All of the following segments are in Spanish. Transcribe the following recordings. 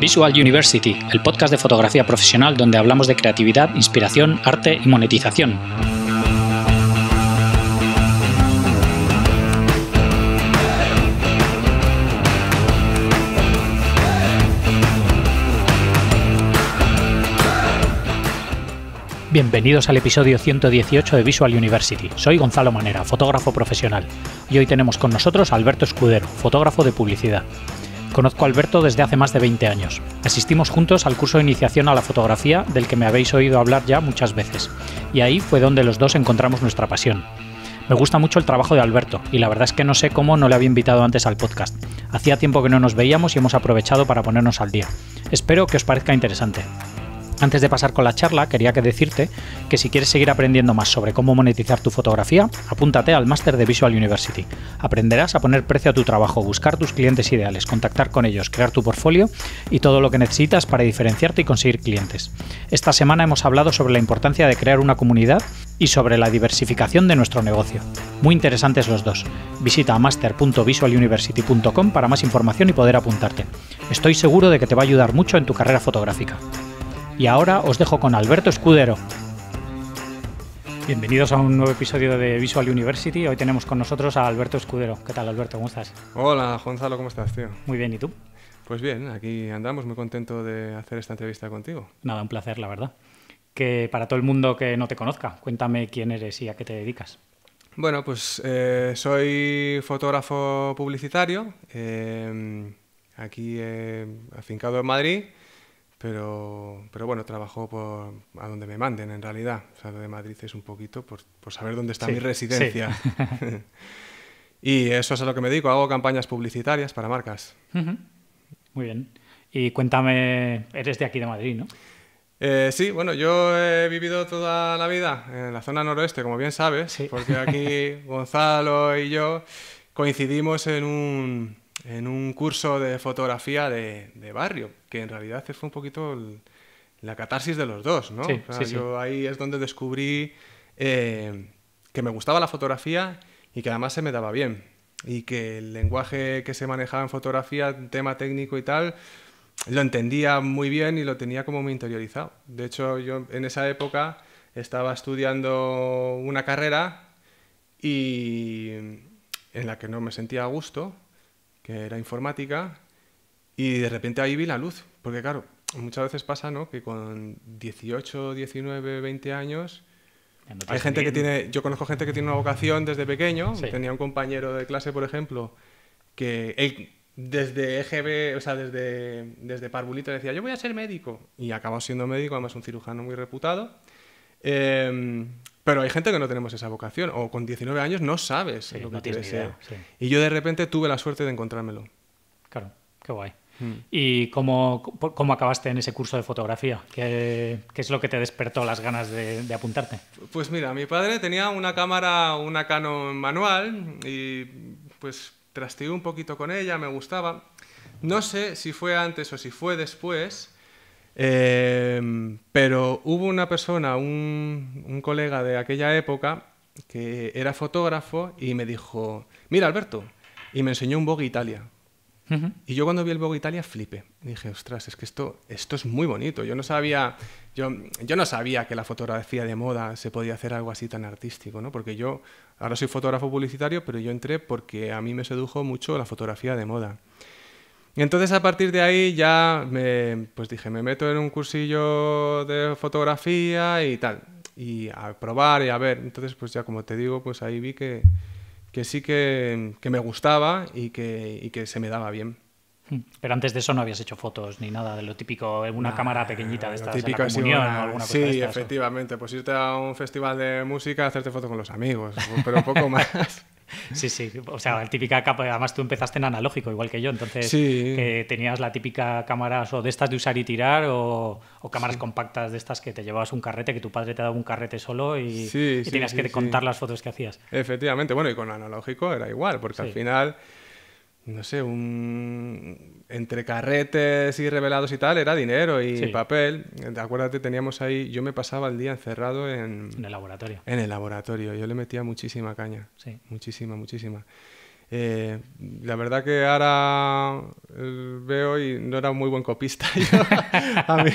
Visual University, el podcast de fotografía profesional donde hablamos de creatividad, inspiración, arte y monetización. Bienvenidos al episodio 118 de Visual University. Soy Gonzalo Manera, fotógrafo profesional, y hoy tenemos con nosotros a Alberto Escudero, fotógrafo de publicidad. Conozco a Alberto desde hace más de 20 años. Asistimos juntos al curso de iniciación a la fotografía del que me habéis oído hablar ya muchas veces, y ahí fue donde los dos encontramos nuestra pasión. Me gusta mucho el trabajo de Alberto y la verdad es que no sé cómo no le había invitado antes al podcast. Hacía tiempo que no nos veíamos y hemos aprovechado para ponernos al día. Espero que os parezca interesante. Antes de pasar con la charla, quería que decirte que si quieres seguir aprendiendo más sobre cómo monetizar tu fotografía, apúntate al máster de Visual University. Aprenderás a poner precio a tu trabajo, buscar tus clientes ideales, contactar con ellos, crear tu portfolio y todo lo que necesitas para diferenciarte y conseguir clientes. Esta semana hemos hablado sobre la importancia de crear una comunidad y sobre la diversificación de nuestro negocio. Muy interesantes los dos. Visita master.visualuniversity.com para más información y poder apuntarte. Estoy seguro de que te va a ayudar mucho en tu carrera fotográfica. Y ahora os dejo con Alberto Escudero. Bienvenidos a un nuevo episodio de Visual University. Hoy tenemos con nosotros a Alberto Escudero. ¿Qué tal, Alberto? ¿Cómo estás? Hola, Gonzalo, ¿cómo estás, tío? Muy bien, ¿y tú? Pues bien, aquí andamos, muy contento de hacer esta entrevista contigo. Nada, un placer, la verdad. Que para todo el mundo que no te conozca, cuéntame quién eres y a qué te dedicas. Bueno, pues eh, soy fotógrafo publicitario, eh, aquí eh, afincado en Madrid pero, pero bueno, trabajo por a donde me manden en realidad. O sea, lo de Madrid es un poquito por, por saber dónde está mi residencia. y eso es a lo que me dedico. Hago campañas publicitarias para marcas. Muy bien. Y cuéntame, eres de aquí de Madrid, ¿no? Eh, sí, bueno, yo he vivido toda la vida en la zona noroeste, como bien sabes, porque aquí Gonzalo y yo coincidimos en un, en un curso de fotografía de, de barrio en realidad fue un poquito la catarsis de los dos, ¿no? ahí es donde descubrí eh, que me gustaba la fotografía y que además se me daba bien. Y que el lenguaje que se manejaba en fotografía, tema técnico y tal, lo entendía muy bien y lo tenía como muy interiorizado. De hecho, yo en esa época estaba estudiando una carrera y en la que no me sentía a gusto, que era informática, y de repente ahí vi la luz, porque claro, muchas veces pasa, ¿no? Que con 18, 19, 20 años... hay gente que tiene, yo conozco gente que tiene una vocación desde pequeño, tenía un compañero de clase, por ejemplo, que él desde EGB, o sea, desde, desde Parvulito decía, yo voy a ser médico, y acabó siendo médico, además un cirujano muy reputado. Em, pero hay gente que no tenemos esa vocación, o con 19 años no sabes lo que no quieres ser. Y yo de repente tuve la suerte de encontrármelo. Claro, qué guay. ¿Y cómo, acabaste en ese curso de fotografía? ¿Qué, es lo que te despertó las ganas de, apuntarte? Pues mira, mi padre tenía una cámara, una Canon manual y pues trasteé un poquito con ella, me gustaba. No sé si fue antes o si fue después, em, pero hubo una persona, un, colega de aquella época, que era fotógrafo y me dijo, mira Alberto, y me enseñó un Vogue Italia. Y yo cuando vi el Vogue Italia flipé. Dije, ostras, es que esto, esto es muy bonito. Yo no sabía, yo, yo no sabía que la fotografía de moda se podía hacer algo así tan artístico, ¿no? Porque yo ahora soy fotógrafo publicitario, pero yo entré porque a mí me sedujo mucho la fotografía de moda. Y entonces a partir de ahí ya me, pues dije, me meto en un cursillo de fotografía y tal. Y a probar y a ver. Entonces, pues ya como te digo, pues ahí vi que, que sí que, que me gustaba y que, y que se me daba bien. Hmm. Pero antes de eso no habías hecho fotos ni nada de lo típico, una cámara pequeñita de estas, lo típico de la o alguna cosa Sí, efectivamente, pues irte a un festival de música, hacerte fotos con los amigos, pero poco más. Sí, sí, o sea, la típica capa. además tú empezaste en analógico, igual que yo, entonces tenías la típica cámara o de estas de usar y tirar o, cámaras compactas de estas que te llevabas un carrete, que tu padre te daba un carrete solo y tenías que contar las fotos que hacías. Efectivamente, bueno, y con analógico era igual, porque al final no sé, un... entre carretes y revelados y tal, era dinero y papel. Acuérdate, teníamos ahí, yo me pasaba el día encerrado en... En el laboratorio. En el laboratorio, yo le metía muchísima caña. Sí. Muchísima, muchísima. Eh, la verdad que ahora eh, veo y no era muy buen copista. a mí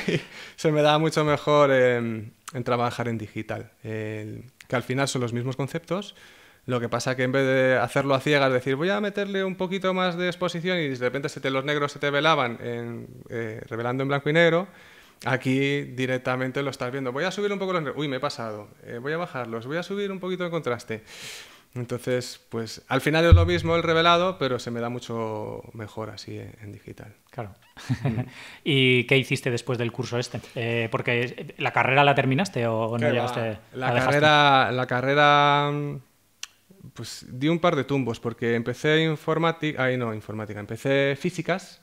se me daba mucho mejor em, en, trabajar en digital. que al final son los mismos conceptos, lo que pasa que en vez de hacerlo a ciegas, decir voy a meterle un poquito más de exposición y de repente se te, los negros se te velaban eh, revelando en blanco y negro, aquí directamente lo estás viendo. Voy a subir un poco los negros. Uy, me he pasado. Eh, voy a bajarlos. Voy a subir un poquito de contraste. Entonces, pues al final es lo mismo el revelado, pero se me da mucho mejor así en, digital. Claro. Mm. ¿Y qué hiciste después del curso este? Eh, porque la carrera la terminaste o no llegaste. La, la carrera, la carrera mm, pues di un par de tumbos porque empecé informática, ay no, informática, empecé físicas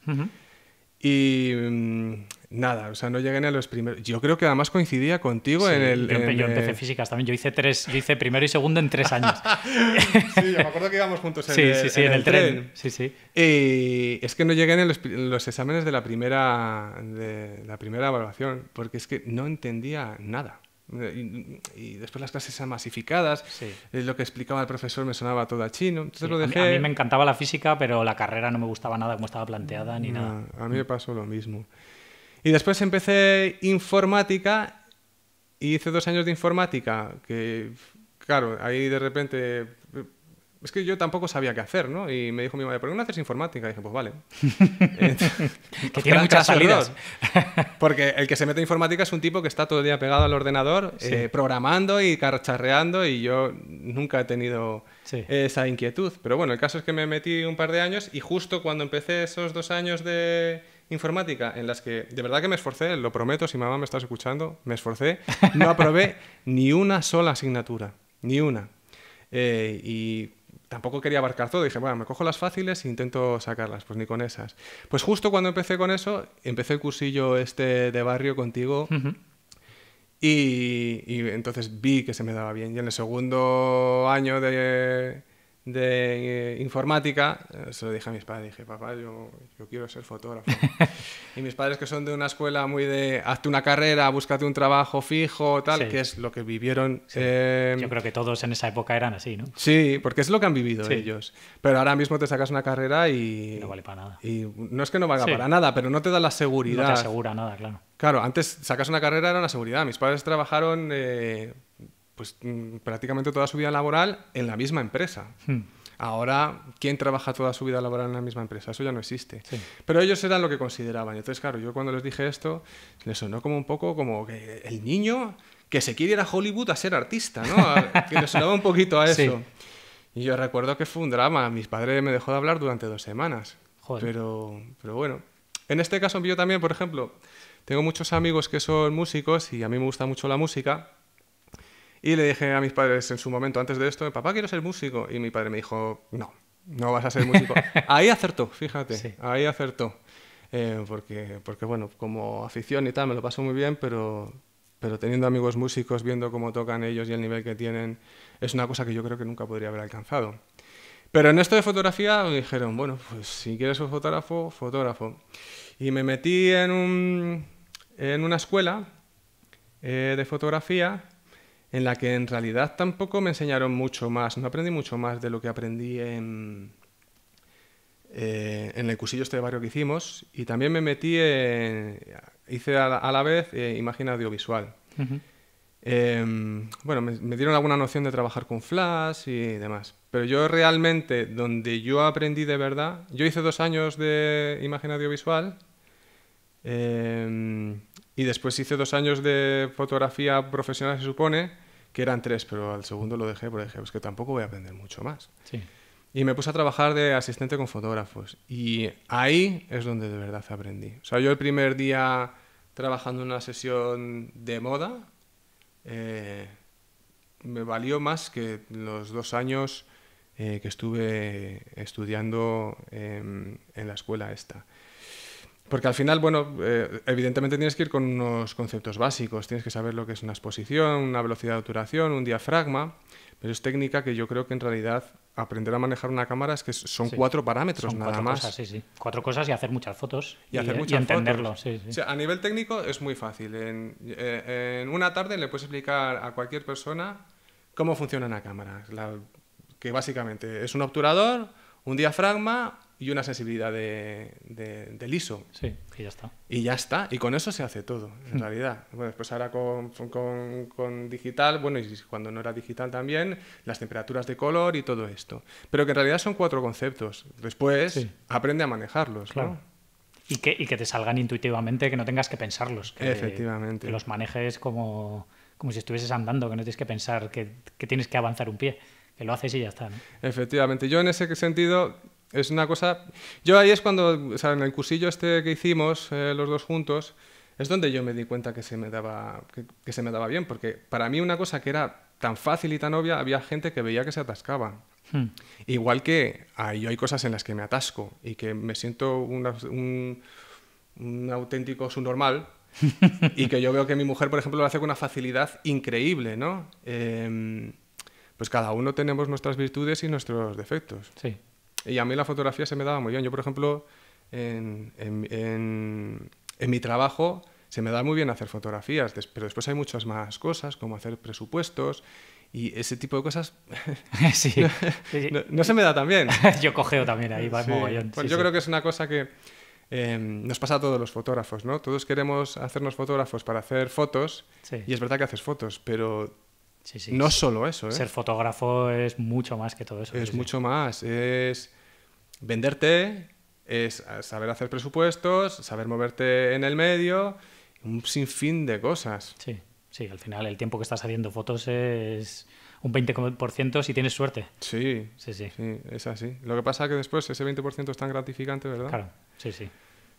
y mm, nada, o sea, no llegué ni a los primeros. Yo creo que además coincidía contigo en el... Yo, empecé físicas también, yo hice tres, yo hice primero y segundo en tres años. sí, yo me acuerdo que íbamos juntos en, sí, el, sí, sí, en, en el, tren. Sí, sí. Y es que no llegué en los, los, exámenes de de la primera evaluación porque es que no entendía nada. Y, después las clases eran masificadas. Eh, lo que explicaba el profesor me sonaba todo a chino. Entonces lo dejé. A mí, me encantaba la física, pero la carrera no me gustaba nada como estaba planteada ni mm, nada. A mí me pasó lo mismo. Y después empecé informática y hice dos años de informática, que claro, ahí de repente es que yo tampoco sabía qué hacer, ¿no? Y me dijo mi madre, ¿por qué no haces informática? Y dije, pues vale. que pues tiene muchas salidas. Porque el que se mete a informática es un tipo que está todo el día pegado al ordenador, eh, programando y carcharreando, y yo nunca he tenido esa inquietud. Pero bueno, el caso es que me metí un par de años y justo cuando empecé esos dos años de informática en las que de verdad que me esforcé, lo prometo, si mamá me estás escuchando, me esforcé, no aprobé ni una sola asignatura, ni una. Eh, y tampoco quería abarcar todo. Dije, bueno, me cojo las fáciles e intento sacarlas, pues ni con esas. Pues justo cuando empecé con eso, empecé el cursillo este de barrio contigo. y, entonces vi que se me daba bien. Y en el segundo año de, de eh, informática, eh, se lo dije a mis padres, dije, papá, yo, yo quiero ser fotógrafo. y mis padres que son de una escuela muy de, hazte una carrera, búscate un trabajo fijo, tal, que es lo que vivieron. Em, yo creo que todos en esa época eran así, ¿no? Sí, porque es lo que han vivido ellos. Pero ahora mismo te sacas una carrera y... No vale para nada. Y no es que no valga para nada, pero no te da la seguridad. No te asegura nada, claro. Claro, antes sacas una carrera era una seguridad. Mis padres trabajaron... Eh, pues mm, prácticamente toda su vida laboral en la misma empresa. Hmm. Ahora, ¿quién trabaja toda su vida laboral en la misma empresa? Eso ya no existe. Pero ellos eran lo que consideraban. Entonces, claro, yo cuando les dije esto, les sonó como un poco como que el niño que se quiere ir a Hollywood a ser artista, ¿no? que les sonaba un poquito a eso. Y yo recuerdo que fue un drama. Mis padres me dejó de hablar durante dos semanas. Pero, pero bueno. En este caso, yo también, por ejemplo, tengo muchos amigos que son músicos y a mí me gusta mucho la música. Y le dije a mis padres en su momento, antes de esto, papá, quiero ser músico. Y mi padre me dijo, no, no vas a ser músico. ahí acertó, fíjate, ahí acertó. Eh, porque, porque, bueno, como afición y tal, me lo paso muy bien, pero, pero teniendo amigos músicos, viendo cómo tocan ellos y el nivel que tienen, es una cosa que yo creo que nunca podría haber alcanzado. Pero en esto de fotografía me dijeron, bueno, pues si quieres ser fotógrafo, fotógrafo. Y me metí en, un, en una escuela eh, de fotografía en la que en realidad tampoco me enseñaron mucho más, no aprendí mucho más de lo que aprendí en, eh, en el cursillo este de barrio que hicimos y también me metí, en, hice a la, vez eh, imagen audiovisual. Em, bueno, me, me, dieron alguna noción de trabajar con flash y demás, pero yo realmente donde yo aprendí de verdad, yo hice dos años de imagen audiovisual. Em, y después hice dos años de fotografía profesional, se supone, que eran tres, pero al segundo lo dejé porque dije, pues que tampoco voy a aprender mucho más. Sí. Y me puse a trabajar de asistente con fotógrafos. Y ahí es donde de verdad aprendí. O sea, yo el primer día trabajando en una sesión de moda, eh, me valió más que los dos años eh, que estuve estudiando em, en la escuela esta. Porque al final, bueno, eh, evidentemente tienes que ir con unos conceptos básicos, tienes que saber lo que es una exposición, una velocidad de obturación, un diafragma, pero es técnica que yo creo que en realidad aprender a manejar una cámara es que son cuatro parámetros nada cuatro más. Cosas, sí, sí. Cuatro cosas y hacer muchas fotos. Y, entenderlo. a nivel técnico es muy fácil. Eh, en, una tarde le puedes explicar a cualquier persona cómo funciona una cámara. que básicamente es un obturador, un diafragma, y una sensibilidad de, liso. Sí, y ya está. Y ya está, y con eso se hace todo, en hmm. realidad. Bueno, después pues ahora con, digital, bueno, y cuando no era digital también, las temperaturas de color y todo esto. Pero que en realidad son cuatro conceptos. Después aprende a manejarlos, claro. Y que, que te salgan intuitivamente, que no tengas que pensarlos. Que, Efectivamente. Que los manejes como, como si estuvieses andando, que no tienes que pensar que, tienes que avanzar un pie, que lo haces y ya está. Efectivamente. Yo en ese sentido es una cosa... Yo ahí es cuando, o sea, en el cursillo este que hicimos eh, los dos juntos, es donde yo me di cuenta que se me daba, que, se me daba bien, porque para mí una cosa que era tan fácil y tan obvia, había gente que veía que se atascaba. Hmm. Igual que yo hay cosas en las que me atasco y que me siento un, un auténtico subnormal, y que yo veo que mi mujer, por ejemplo, lo hace con una facilidad increíble, ¿no? Em, pues cada uno tenemos nuestras virtudes y nuestros defectos. Sí. Y a mí la fotografía se me daba muy bien. Yo, por ejemplo, en, en, mi trabajo se me da muy bien hacer fotografías, pero después hay muchas más cosas, como hacer presupuestos y ese tipo de cosas sí, No, se me da tan bien. yo cogeo también ahí, va mogollón. Pues yo creo que es una cosa que em, nos pasa a todos los fotógrafos, ¿no? Todos queremos hacernos fotógrafos para hacer fotos y es verdad que haces fotos, pero no solo eso. ¿eh? Ser fotógrafo es mucho más que todo eso. Es mucho más, es venderte es saber hacer presupuestos, saber moverte en el medio, un sinfín de cosas. Sí, sí, al final el tiempo que estás haciendo fotos es un 20% si tienes suerte. Sí, sí, sí. sí es así. Lo que pasa es que después ese 20% es tan gratificante, ¿verdad? Claro, sí, sí.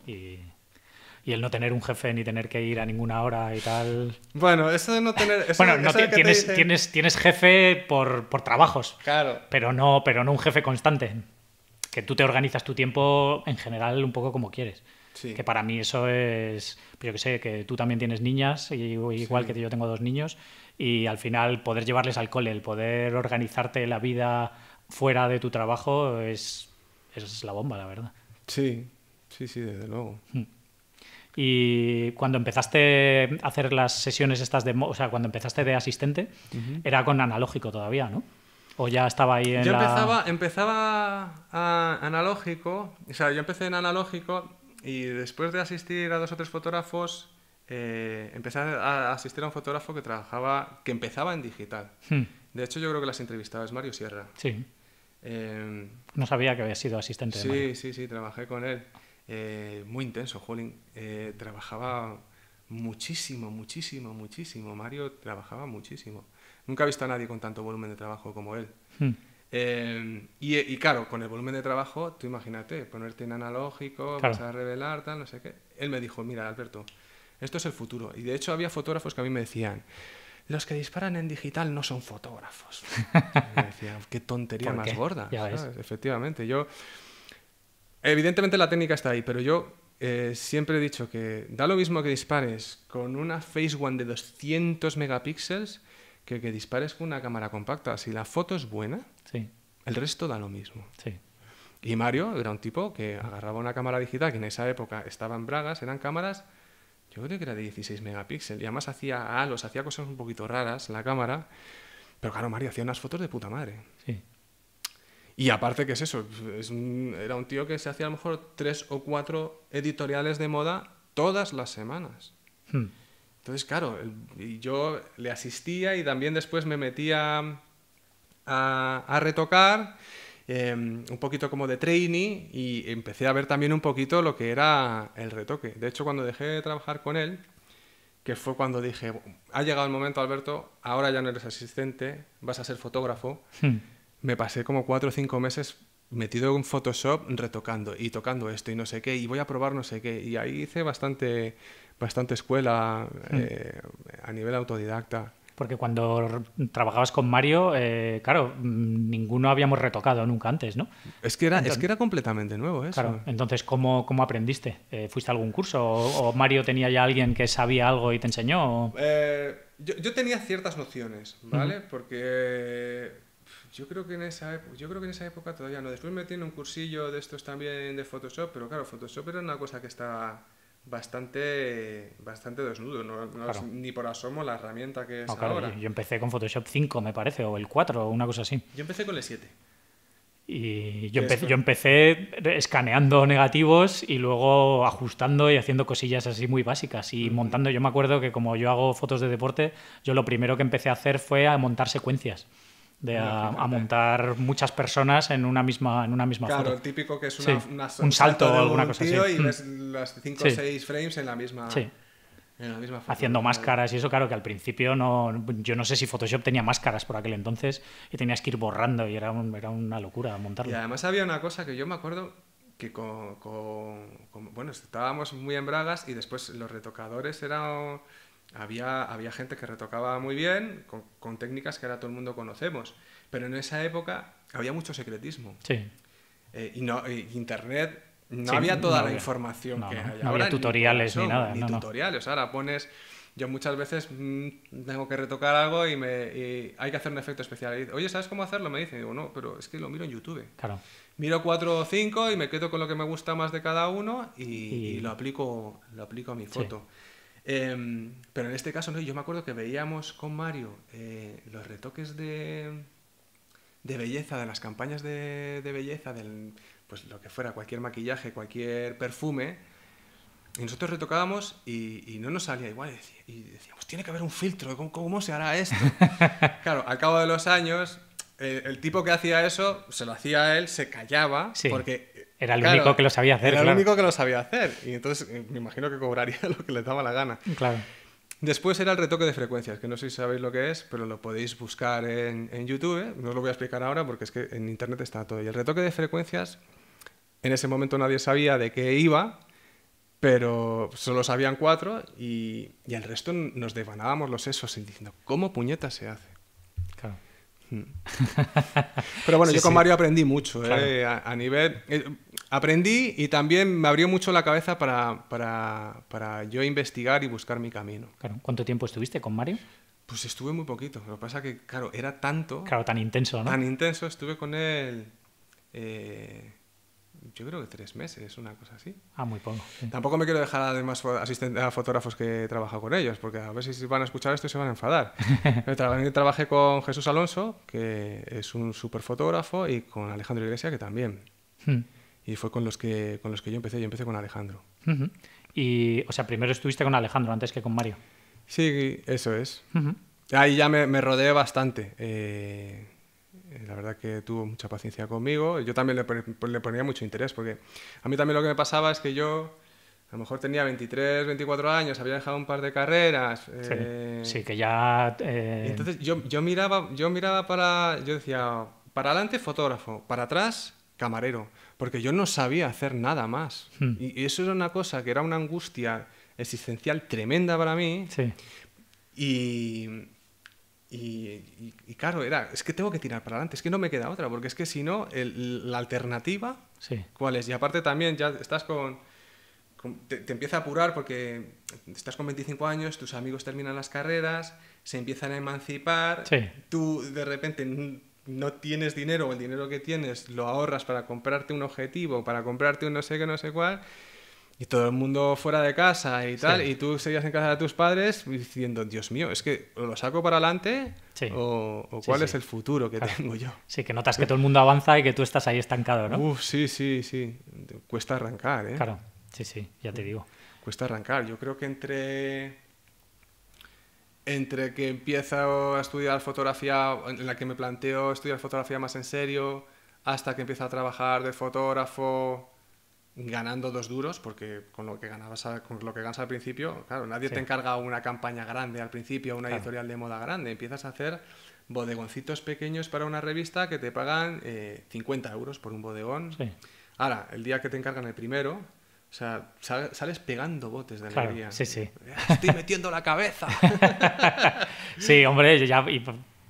Y el no tener un jefe ni tener que ir a ninguna hora y tal. Bueno, eso de no tener. bueno, tienes, jefe por, por trabajos. Claro. Pero no, pero no un jefe constante que tú te organizas tu tiempo en general un poco como quieres. Que para mí eso es, pues yo que sé, que tú también tienes niñas, y, igual que yo tengo dos niños, y al final poder llevarles al cole, el poder organizarte la vida fuera de tu trabajo es, es la bomba, la verdad. Sí, sí, sí, desde luego. Hmm. Y cuando empezaste a hacer las sesiones estas de, o sea, cuando empezaste de asistente, era con analógico todavía, ¿no? ¿O ya estaba ahí en Yo empezaba, empezaba analógico, o sea, yo empecé en analógico y después de asistir a dos o tres fotógrafos, eh, empecé a asistir a un fotógrafo que trabajaba, que empezaba en digital. Hmm. De hecho, yo creo que las entrevistaba es Mario Sierra. Sí. Eh, no sabía que había sido asistente sí, de Sí, sí, trabajé con él. Eh, muy intenso, Jolín. Eh, trabajaba muchísimo, muchísimo, muchísimo. Mario trabajaba muchísimo. Nunca he visto a nadie con tanto volumen de trabajo como él. Hmm. Eh, y, claro, con el volumen de trabajo, tú imagínate, ponerte en analógico, vas a revelar, tal, no sé qué. Él me dijo, mira, Alberto, esto es el futuro. Y de hecho había fotógrafos que a mí me decían, los que disparan en digital no son fotógrafos. me decían, qué tontería más gorda. Efectivamente, yo... Evidentemente la técnica está ahí, pero yo eh, siempre he dicho que da lo mismo que dispares con una face One de 200 megapíxeles que, dispares con una cámara compacta. Si la foto es buena, el resto da lo mismo. Y Mario era un tipo que agarraba una cámara digital, que en esa época estaba en bragas, eran cámaras, yo creo que era de 16 megapíxeles, y además hacía los hacía cosas un poquito raras la cámara, pero claro, Mario hacía unas fotos de puta madre. Y aparte que es eso, era un tío que se hacía a lo mejor tres o cuatro editoriales de moda todas las semanas. Hmm. Entonces, claro, yo le asistía y también después me metía a, retocar, em, un poquito como de trainee, y empecé a ver también un poquito lo que era el retoque. De hecho, cuando dejé de trabajar con él, que fue cuando dije, ha llegado el momento, Alberto, ahora ya no eres asistente, vas a ser fotógrafo. Hmm. Me pasé como cuatro o cinco meses metido en Photoshop retocando y tocando esto y no sé qué, y voy a probar no sé qué. Y ahí hice bastante bastante escuela mm. eh, a nivel autodidacta. Porque cuando trabajabas con Mario, eh, claro, ninguno habíamos retocado nunca antes, ¿no? Es que era, es que era completamente nuevo eso. Claro, entonces, ¿cómo, cómo aprendiste? Eh, ¿Fuiste a algún curso? ¿O, Mario tenía ya alguien que sabía algo y te enseñó? yo, yo, tenía ciertas nociones, ¿vale? Porque yo creo, que en esa época, yo creo que en esa época todavía no. Después me tiene un cursillo de estos también de Photoshop, pero claro, Photoshop era una cosa que estaba bastante, bastante desnudo, ni por asomo la herramienta que es ahora. Yo, empecé con Photoshop 5, me parece, o el 4, o una cosa así. Yo empecé con el 7. Y yo empecé, yo empecé escaneando negativos y luego ajustando y haciendo cosillas así muy básicas y montando. Yo me acuerdo que como yo hago fotos de deporte, yo lo primero que empecé a hacer fue a montar secuencias de a, montar muchas personas en una misma en una misma claro el típico que es una, un salto, alguna cosa así y ves mm. las 5 o 6 frames en la misma sí. en la misma foto, haciendo máscaras y eso claro que al principio no yo no sé si Photoshop tenía máscaras por aquel entonces y tenías que ir borrando y era, era una locura montarlo y además había una cosa que yo me acuerdo que bueno estábamos muy en Bragas y después los retocadores eran había, había gente que retocaba muy bien, con, técnicas que ahora todo el mundo conocemos, pero en esa época había mucho secretismo. Sí. Eh, y no, Internet no había toda la información no, que hay. Ahora había tutoriales ni, nada. Ni tutoriales. Ahora pones. Yo muchas veces mm, tengo que retocar algo y, me, hay que hacer un efecto especial. Y Oye, ¿sabes cómo hacerlo? Me dicen. digo, no, pero es que lo miro en YouTube. Claro. Miro cuatro o cinco y me quedo con lo que me gusta más de cada uno y, lo, aplico, lo aplico a mi foto. Em, pero en este caso no, yo me acuerdo que veíamos con Mario eh, los retoques de, de, belleza, de las campañas de, de, belleza, del, pues lo que fuera, cualquier maquillaje, cualquier perfume, y nosotros retocábamos y, no nos salía igual. Y decíamos, tiene que haber un filtro, ¿cómo, cómo se hará esto? claro, al cabo de los años, eh, el, tipo que hacía eso, se lo hacía a él, se callaba, porque era el único que lo sabía hacer. Era el único que lo sabía hacer. Y entonces eh, me imagino que cobraría lo que le daba la gana. Claro. Después era el retoque de frecuencias, que no sé si sabéis lo que es, pero lo podéis buscar en, YouTube. ¿eh? No os lo voy a explicar ahora porque es que en Internet está todo. Y el retoque de frecuencias, en ese momento nadie sabía de qué iba, pero solo sabían cuatro y, y el resto nos devanábamos los sesos diciendo, ¿cómo puñetas se hace? Pero bueno, yo con Mario aprendí mucho, ¿eh? a, nivel... Eh, aprendí y también me abrió mucho la cabeza para, para, yo investigar y buscar mi camino. Claro. ¿Cuánto tiempo estuviste con Mario? Pues estuve muy poquito, lo que pasa es que, claro, era tanto... Claro, tan intenso, ¿no? Tan intenso, estuve con él... Eh, yo creo que tres meses, una cosa así. Ah, muy poco. Tampoco me quiero dejar además asistente a fotógrafos que trabajado con ellos, porque a ver si van a escuchar esto y se van a enfadar. Yo trabajé con Jesús Alonso, que es un súper fotógrafo, y con Alejandro Iglesia, que también. Hmm. Y fue con los que con los que yo empecé, yo empecé con Alejandro. Y, o sea, primero estuviste con Alejandro antes que con Mario. Sí, eso es. Ahí ya me, rodeé bastante. Eh, eh, la verdad que tuvo mucha paciencia conmigo. Yo también le, le, ponía mucho interés, porque a mí también lo que me pasaba es que yo a lo mejor tenía 23, 24 años, había dejado un par de carreras. Sí, eh, que ya... Eh, entonces yo, yo, miraba, yo miraba para... Yo decía, para adelante fotógrafo, para atrás camarero, porque yo no sabía hacer nada más. Hmm. Y, y, eso era una cosa que era una angustia existencial tremenda para mí. Sí. Y y, claro, era, es que tengo que tirar para adelante, es que no me queda otra, porque es que si no, la alternativa, ¿cuál es? Y aparte también ya estás con... te, empieza a apurar porque estás con 25 años, tus amigos terminan las carreras, se empiezan a emancipar, tú de repente no tienes dinero o el dinero que tienes lo ahorras para comprarte un objetivo, para comprarte un no sé qué, no sé cuál, y todo el mundo fuera de casa y tal, y tú seguías en casa de tus padres diciendo, Dios mío, es que lo saco para adelante o, cuál es el futuro que tengo yo. Sí, que notas que todo el mundo avanza y que tú estás ahí estancado, ¿no? Uf, sí, sí, sí. Cuesta arrancar, ¿eh? Claro, sí, sí, ya te digo. Cuesta arrancar. Yo creo que entre. Entre que empiezo a estudiar fotografía, en la que me planteo estudiar fotografía más en serio, hasta que empiezo a trabajar de fotógrafo ganando dos duros, porque con lo que ganabas con lo que ganas al principio, claro, nadie te encarga una campaña grande al principio, una editorial de moda grande, empiezas a hacer bodegoncitos pequeños para una revista que te pagan 50 eh, euros por un bodegón. Ahora, el día que te encargan el primero, o sea, sales pegando botes de alegría. sí, sí. Eh, estoy metiendo la cabeza. sí, hombre, ya,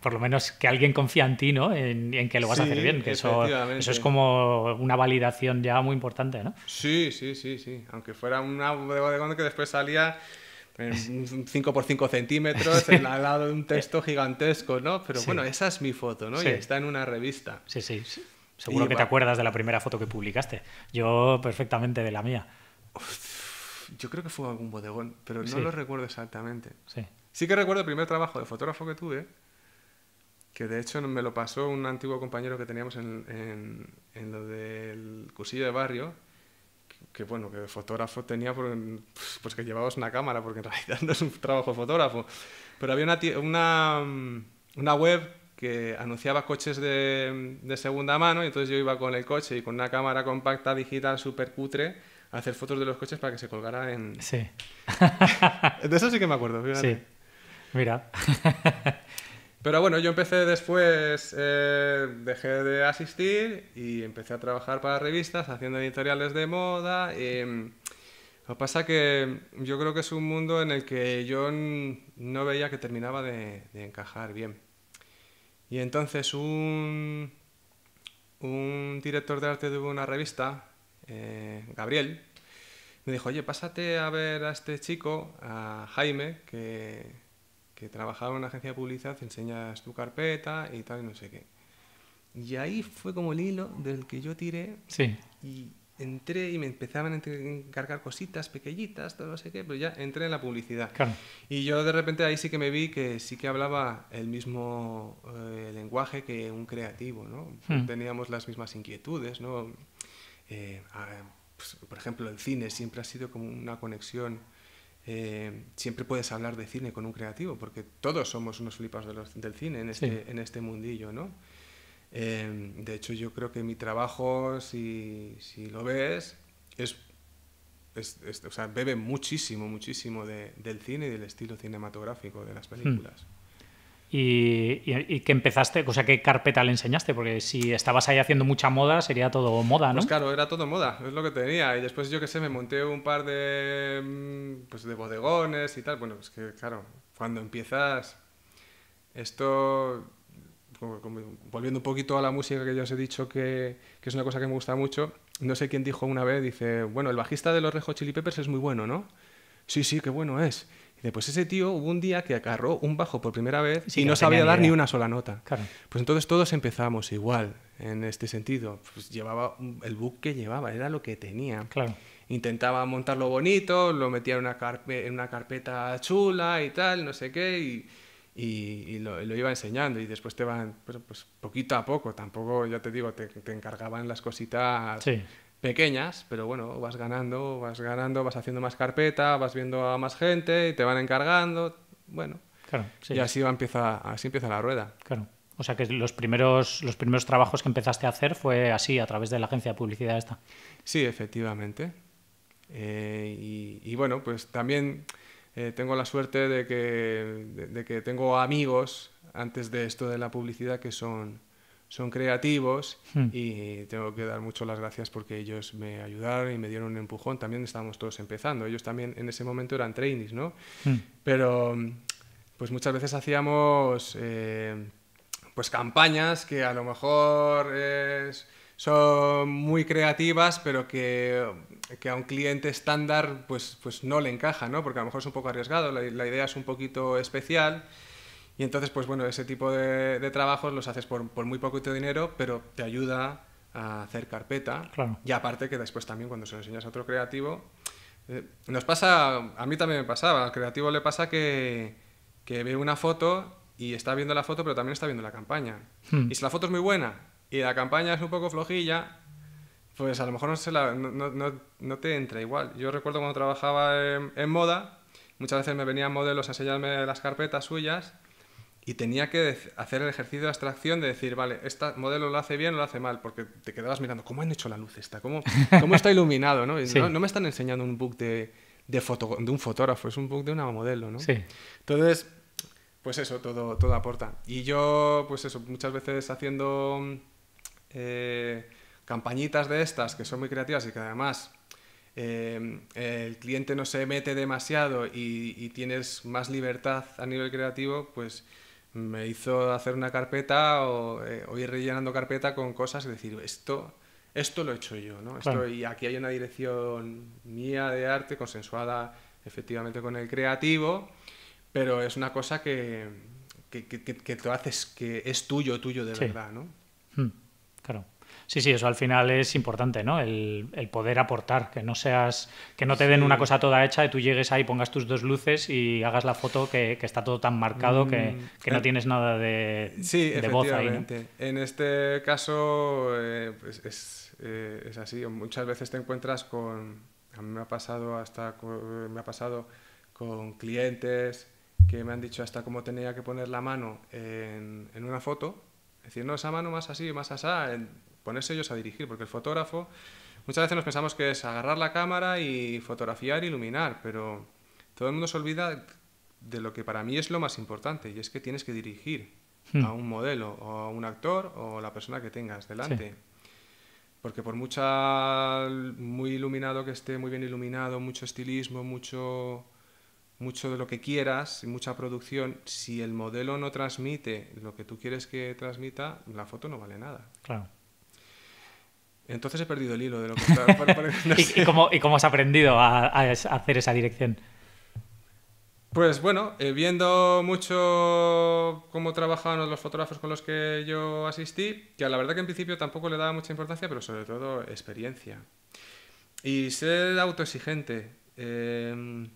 por lo menos que alguien confía en ti, ¿no? En, que lo vas a hacer bien, que eso, eso es como una validación ya muy importante, ¿no? Sí, sí, sí, sí. Aunque fuera una bodegón que después salía en 5 por 5 centímetros, al lado de un texto gigantesco, ¿no? Pero bueno, esa es mi foto, ¿no? Y está en una revista. Sí, sí. Seguro que te acuerdas de la primera foto que publicaste. Yo perfectamente de la mía. yo creo que fue algún bodegón, pero no lo recuerdo exactamente. Sí. Sí que recuerdo el primer trabajo de fotógrafo que tuve que de hecho me lo pasó un antiguo compañero que teníamos en, en, lo del cursillo de barrio, que, bueno, que fotógrafo tenía, pues que llevabas una cámara, porque en realidad no es un trabajo fotógrafo, pero había una, una, una web que anunciaba coches de, de, segunda mano y entonces yo iba con el coche y con una cámara compacta digital súper cutre a hacer fotos de los coches para que se colgara en... Sí. de eso sí que me acuerdo, fíjate. Sí. Mira. Pero bueno, yo empecé después, eh, dejé de asistir y empecé a trabajar para revistas, haciendo editoriales de moda. Em, lo que pasa que yo creo que es un mundo en el que yo no veía que terminaba de, encajar bien. Y entonces un, un, director de arte de una revista, eh, Gabriel, me dijo, oye, pásate a ver a este chico, a Jaime, que que trabajaba en una agencia de publicidad, enseñas tu carpeta y tal, y no sé qué. Y ahí fue como el hilo del que yo tiré. Sí. Y entré y me empezaban a encargar cositas pequeñitas, todo no sé qué, pero ya entré en la publicidad. Claro. Y yo de repente ahí sí que me vi que sí que hablaba el mismo eh, lenguaje que un creativo, ¿no? Hmm. Teníamos las mismas inquietudes, ¿no? Eh, ah, pues, por ejemplo, el cine siempre ha sido como una conexión eh, siempre puedes hablar de cine con un creativo, porque todos somos unos flipas del cine este, en este, mundillo, ¿no? Em, de hecho, yo creo que mi trabajo, si, lo ves, es, es, bebe muchísimo, muchísimo del cine y del estilo cinematográfico de las hmm. películas. Y, que empezaste, o sea, ¿qué carpeta le enseñaste? Porque si estabas ahí haciendo mucha moda, sería todo moda, ¿no? Pues claro, era todo moda, es lo que tenía. Y después, yo qué sé, me monté un par de, mm, pues, de bodegones y tal. Bueno, es que, claro, cuando empiezas, esto, volviendo un poquito a la música que ya os he dicho, que, que, es una cosa que me gusta mucho, no sé quién dijo una vez, dice, bueno, el bajista de los Rejo Chili Peppers es muy bueno, ¿no? Sí, sí, qué bueno es pues ese tío hubo un día que agarró un bajo por primera vez y no sabía dar ni una sola nota. Claro. Pues entonces todos empezamos igual en este sentido. Pues llevaba el book que llevaba, era lo que tenía. Claro. Intentaba montarlo bonito, lo metía en una, carpe en una carpeta chula y tal, no sé qué, y, lo, iba enseñando. Y después te van, pues, pues, poquito a poco, tampoco, ya te digo, te, te encargaban las cositas. Sí pequeñas, pero bueno, vas ganando, vas ganando, vas haciendo más carpeta, vas viendo a más gente, te van encargando, bueno. Y así va, empieza, así empieza la rueda. Claro. O sea que los primeros, los primeros trabajos que empezaste a hacer fue así, a través de la agencia de publicidad esta. Sí, efectivamente. Eh, y, bueno, pues también eh, tengo la suerte de que, de que tengo amigos antes de esto de la publicidad que son, son creativos hmm. y tengo que dar mucho las gracias porque ellos me ayudaron y me dieron un empujón. También estábamos todos empezando. Ellos también en ese momento eran trainees, ¿no? Hmm. Pero pues muchas veces hacíamos eh, pues campañas que a lo mejor son muy creativas, pero que, que, a un cliente estándar pues, pues no le encaja, ¿no? Porque a lo mejor es un poco arriesgado, la, la idea es un poquito especial y entonces, pues bueno, ese tipo de, trabajos los haces por, muy poquito dinero, pero te ayuda a hacer carpeta. Y aparte que después también cuando se lo enseñas a otro creativo, eh, nos pasa, a mí también me pasaba, al creativo le pasa que, que ve una foto y está viendo la foto, pero también está viendo la campaña. Hmm. Y si la foto es muy buena y la campaña es un poco flojilla, pues a lo mejor no, te entra igual. Yo recuerdo cuando trabajaba en, en moda, muchas veces me venían modelos a enseñarme las carpetas suyas y tenía que hacer el ejercicio de abstracción de decir, vale, este modelo lo hace bien o lo hace mal, porque te quedabas mirando, ¿cómo han hecho la luz esta? ¿Cómo, cómo está iluminado? ¿no? ¿no? me están enseñando un book de, de un fotógrafo, es un book de una modelo. ¿no? Entonces, pues eso, todo, todo aporta. Y yo, pues eso, muchas veces haciendo eh, campañitas de estas que son muy creativas y que además eh, el cliente no se mete demasiado y, y tienes más libertad a nivel creativo, pues me hizo hacer una carpeta o, ir eh, rellenando carpeta con cosas y decir, esto, esto lo he hecho yo, ¿no? Esto, Y aquí hay una dirección mía de arte consensuada efectivamente con el creativo, pero es una cosa que, que, te haces, que es tuyo, tuyo de verdad, ¿no? Hmm. claro. Sí, sí, eso al final es importante, ¿no? El, el poder aportar, que no seas, que no te den una cosa toda hecha y tú llegues ahí, pongas tus dos luces y hagas la foto que, que está todo tan marcado que, mm, no eh, tienes nada de, voz ahí. En este caso eh, pues eh, es, así. Muchas veces te encuentras con, a mí me ha pasado hasta, me ha pasado con clientes que me han dicho hasta cómo tenía que poner la mano en, en una foto. Es decir, no, esa mano más así, más asá, ponerse ellos a dirigir, porque el fotógrafo, muchas veces nos pensamos que es agarrar la cámara y fotografiar, iluminar, pero todo el mundo se olvida de lo que para mí es lo más importante, y es que tienes que dirigir hmm. a un modelo o a un actor o la persona que tengas delante. Porque por mucha muy iluminado que esté, muy bien iluminado, mucho estilismo, mucho mucho de lo que quieras mucha producción, si el modelo no transmite lo que tú quieres que transmita, la foto no vale nada. Claro. Entonces he perdido el hilo de lo que estaba. ¿Y, cómo, ¿Y, cómo, has aprendido a, hacer esa dirección? Pues bueno, eh, viendo mucho cómo trabajaban los fotógrafos con los que yo asistí, que a la verdad que en principio tampoco le daba mucha importancia, pero sobre todo experiencia. Y ser autoexigente. Eh,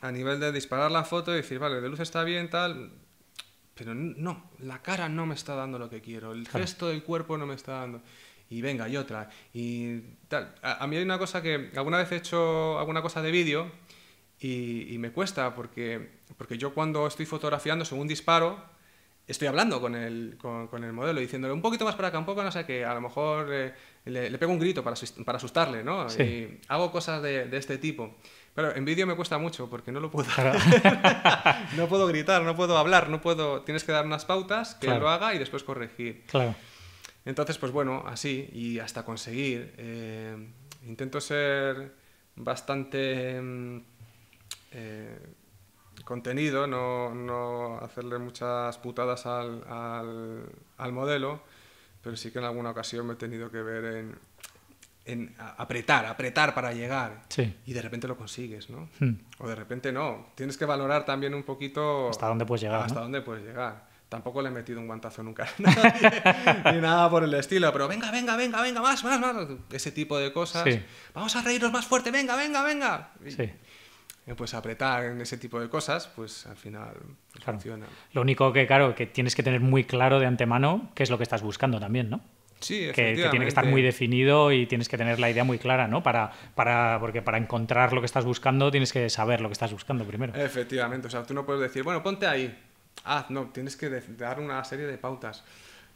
a nivel de disparar la foto y decir, vale, de luz está bien, tal, pero no, la cara no me está dando lo que quiero, el gesto del cuerpo no me está dando y venga, y otra, y tal. A, mí hay una cosa que alguna vez he hecho alguna cosa de vídeo y, me cuesta porque, porque yo cuando estoy fotografiando según disparo, estoy hablando con el, con, modelo, diciéndole un poquito más para acá, un poco, no sé que a lo mejor eh, le, pego un grito para, asustarle, ¿no? hago cosas de, este tipo. pero en vídeo me cuesta mucho porque no lo puedo no puedo gritar, no puedo hablar, no puedo... Tienes que dar unas pautas que lo haga y después corregir. Claro. Entonces, pues bueno, así y hasta conseguir. Eh, intento ser bastante mm, eh, contenido, no, hacerle muchas putadas al, al, modelo, pero sí que en alguna ocasión me he tenido que ver en, apretar, apretar para llegar. Y de repente lo consigues, ¿no? Hmm. O de repente no. Tienes que valorar también un poquito... Hasta dónde puedes llegar. Hasta dónde puedes llegar. Tampoco le he metido un guantazo nunca ni nada por el estilo, pero venga, venga, venga, venga, más, más, más, ese tipo de cosas. Vamos a reírnos más fuerte, venga, venga, venga. Eh, pues apretar en ese tipo de cosas, pues al final funciona. Lo único que, claro, que tienes que tener muy claro de antemano qué es lo que estás buscando también, ¿no? Sí, que, que, tiene que estar muy definido y tienes que tener la idea muy clara, ¿no? Para, para, porque para encontrar lo que estás buscando tienes que saber lo que estás buscando primero. Efectivamente, o sea, tú no puedes decir, bueno, ponte ahí, Ah, no, tienes que dar una serie de pautas.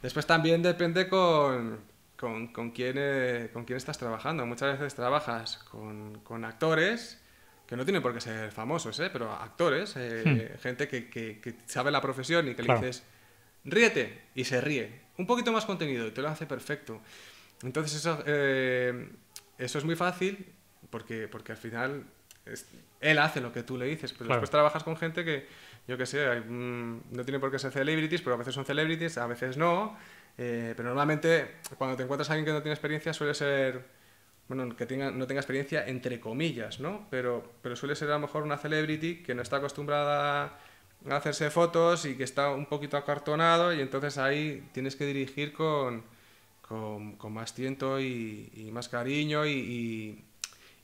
Después también depende con, con, con quién, eh, con quién estás trabajando. Muchas veces trabajas con, actores, que no tienen por qué ser famosos, ¿eh? pero actores, eh, hmm. gente que, sabe la profesión y que le dices, ríete, y se ríe. Un poquito más contenido y te lo hace perfecto. Entonces eso, eso es muy fácil porque, porque al final él hace lo que tú le dices, pero después trabajas con gente que yo qué sé, no tiene por qué ser celebrities, pero a veces son celebrities, a veces no, eh, pero normalmente cuando te encuentras a alguien que no tiene experiencia suele ser, bueno, que tenga, no tenga experiencia entre comillas, ¿no? Pero, pero suele ser a lo mejor una celebrity que no está acostumbrada a hacerse fotos y que está un poquito acartonado y entonces ahí tienes que dirigir con, más tiento y, más cariño y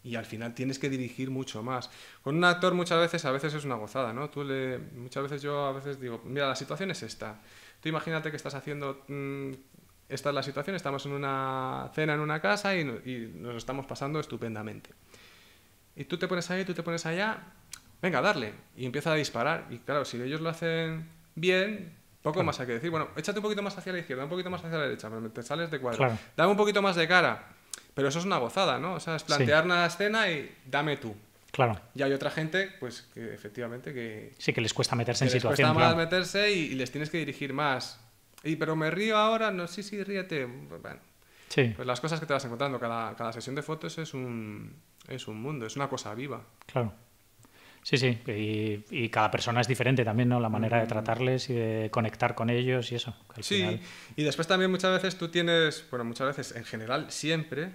y al final tienes que dirigir mucho más. Con un actor muchas veces, a veces es una gozada, ¿no? Tú le, muchas veces yo a veces digo, mira, la situación es esta. Tú imagínate que estás haciendo... Mm, esta es la situación, estamos en una cena, en una casa y, nos estamos pasando estupendamente. Y tú te pones ahí, tú te pones allá, venga, darle. Y empieza a disparar. Y claro, si ellos lo hacen bien, poco más hay que decir. Bueno, échate un poquito más hacia la izquierda, un poquito más hacia la derecha, pero te sales de cuadro. Dame un poquito más de cara. Pero eso es una gozada, ¿no? O sea, es plantear una escena y dame tú. Claro. Y hay otra gente, pues, que efectivamente que... Sí, que les cuesta meterse en situaciones. situación. Les cuesta más meterse y, les tienes que dirigir más. Y, pero me río ahora, no, sí, sí, ríete. Bueno, sí. Pues las cosas que te vas encontrando, cada, cada sesión de fotos es un, es un mundo, es una cosa viva. Claro. Sí, sí, y, cada persona es diferente también, ¿no? La manera de mm. tratarles y de conectar con ellos y eso. sí, y después también muchas veces tú tienes, bueno, muchas veces en general, siempre,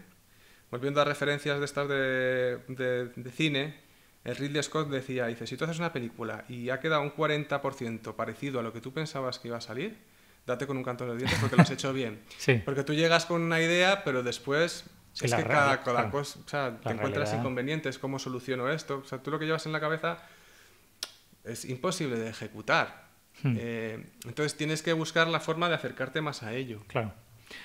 volviendo a referencias de estas de, cine, el Ridley Scott decía, dice, si tú haces una película y ha quedado un 40% parecido a lo que tú pensabas que iba a salir, date con un canto de dientes porque lo has hecho bien. Sí. Porque tú llegas con una idea, pero después es que cada, cosa, o sea, te encuentras inconvenientes, ¿cómo soluciono esto? O sea, tú lo que llevas en la cabeza es imposible de ejecutar. Hmm. Eh, entonces tienes que buscar la forma de acercarte más a ello. Claro.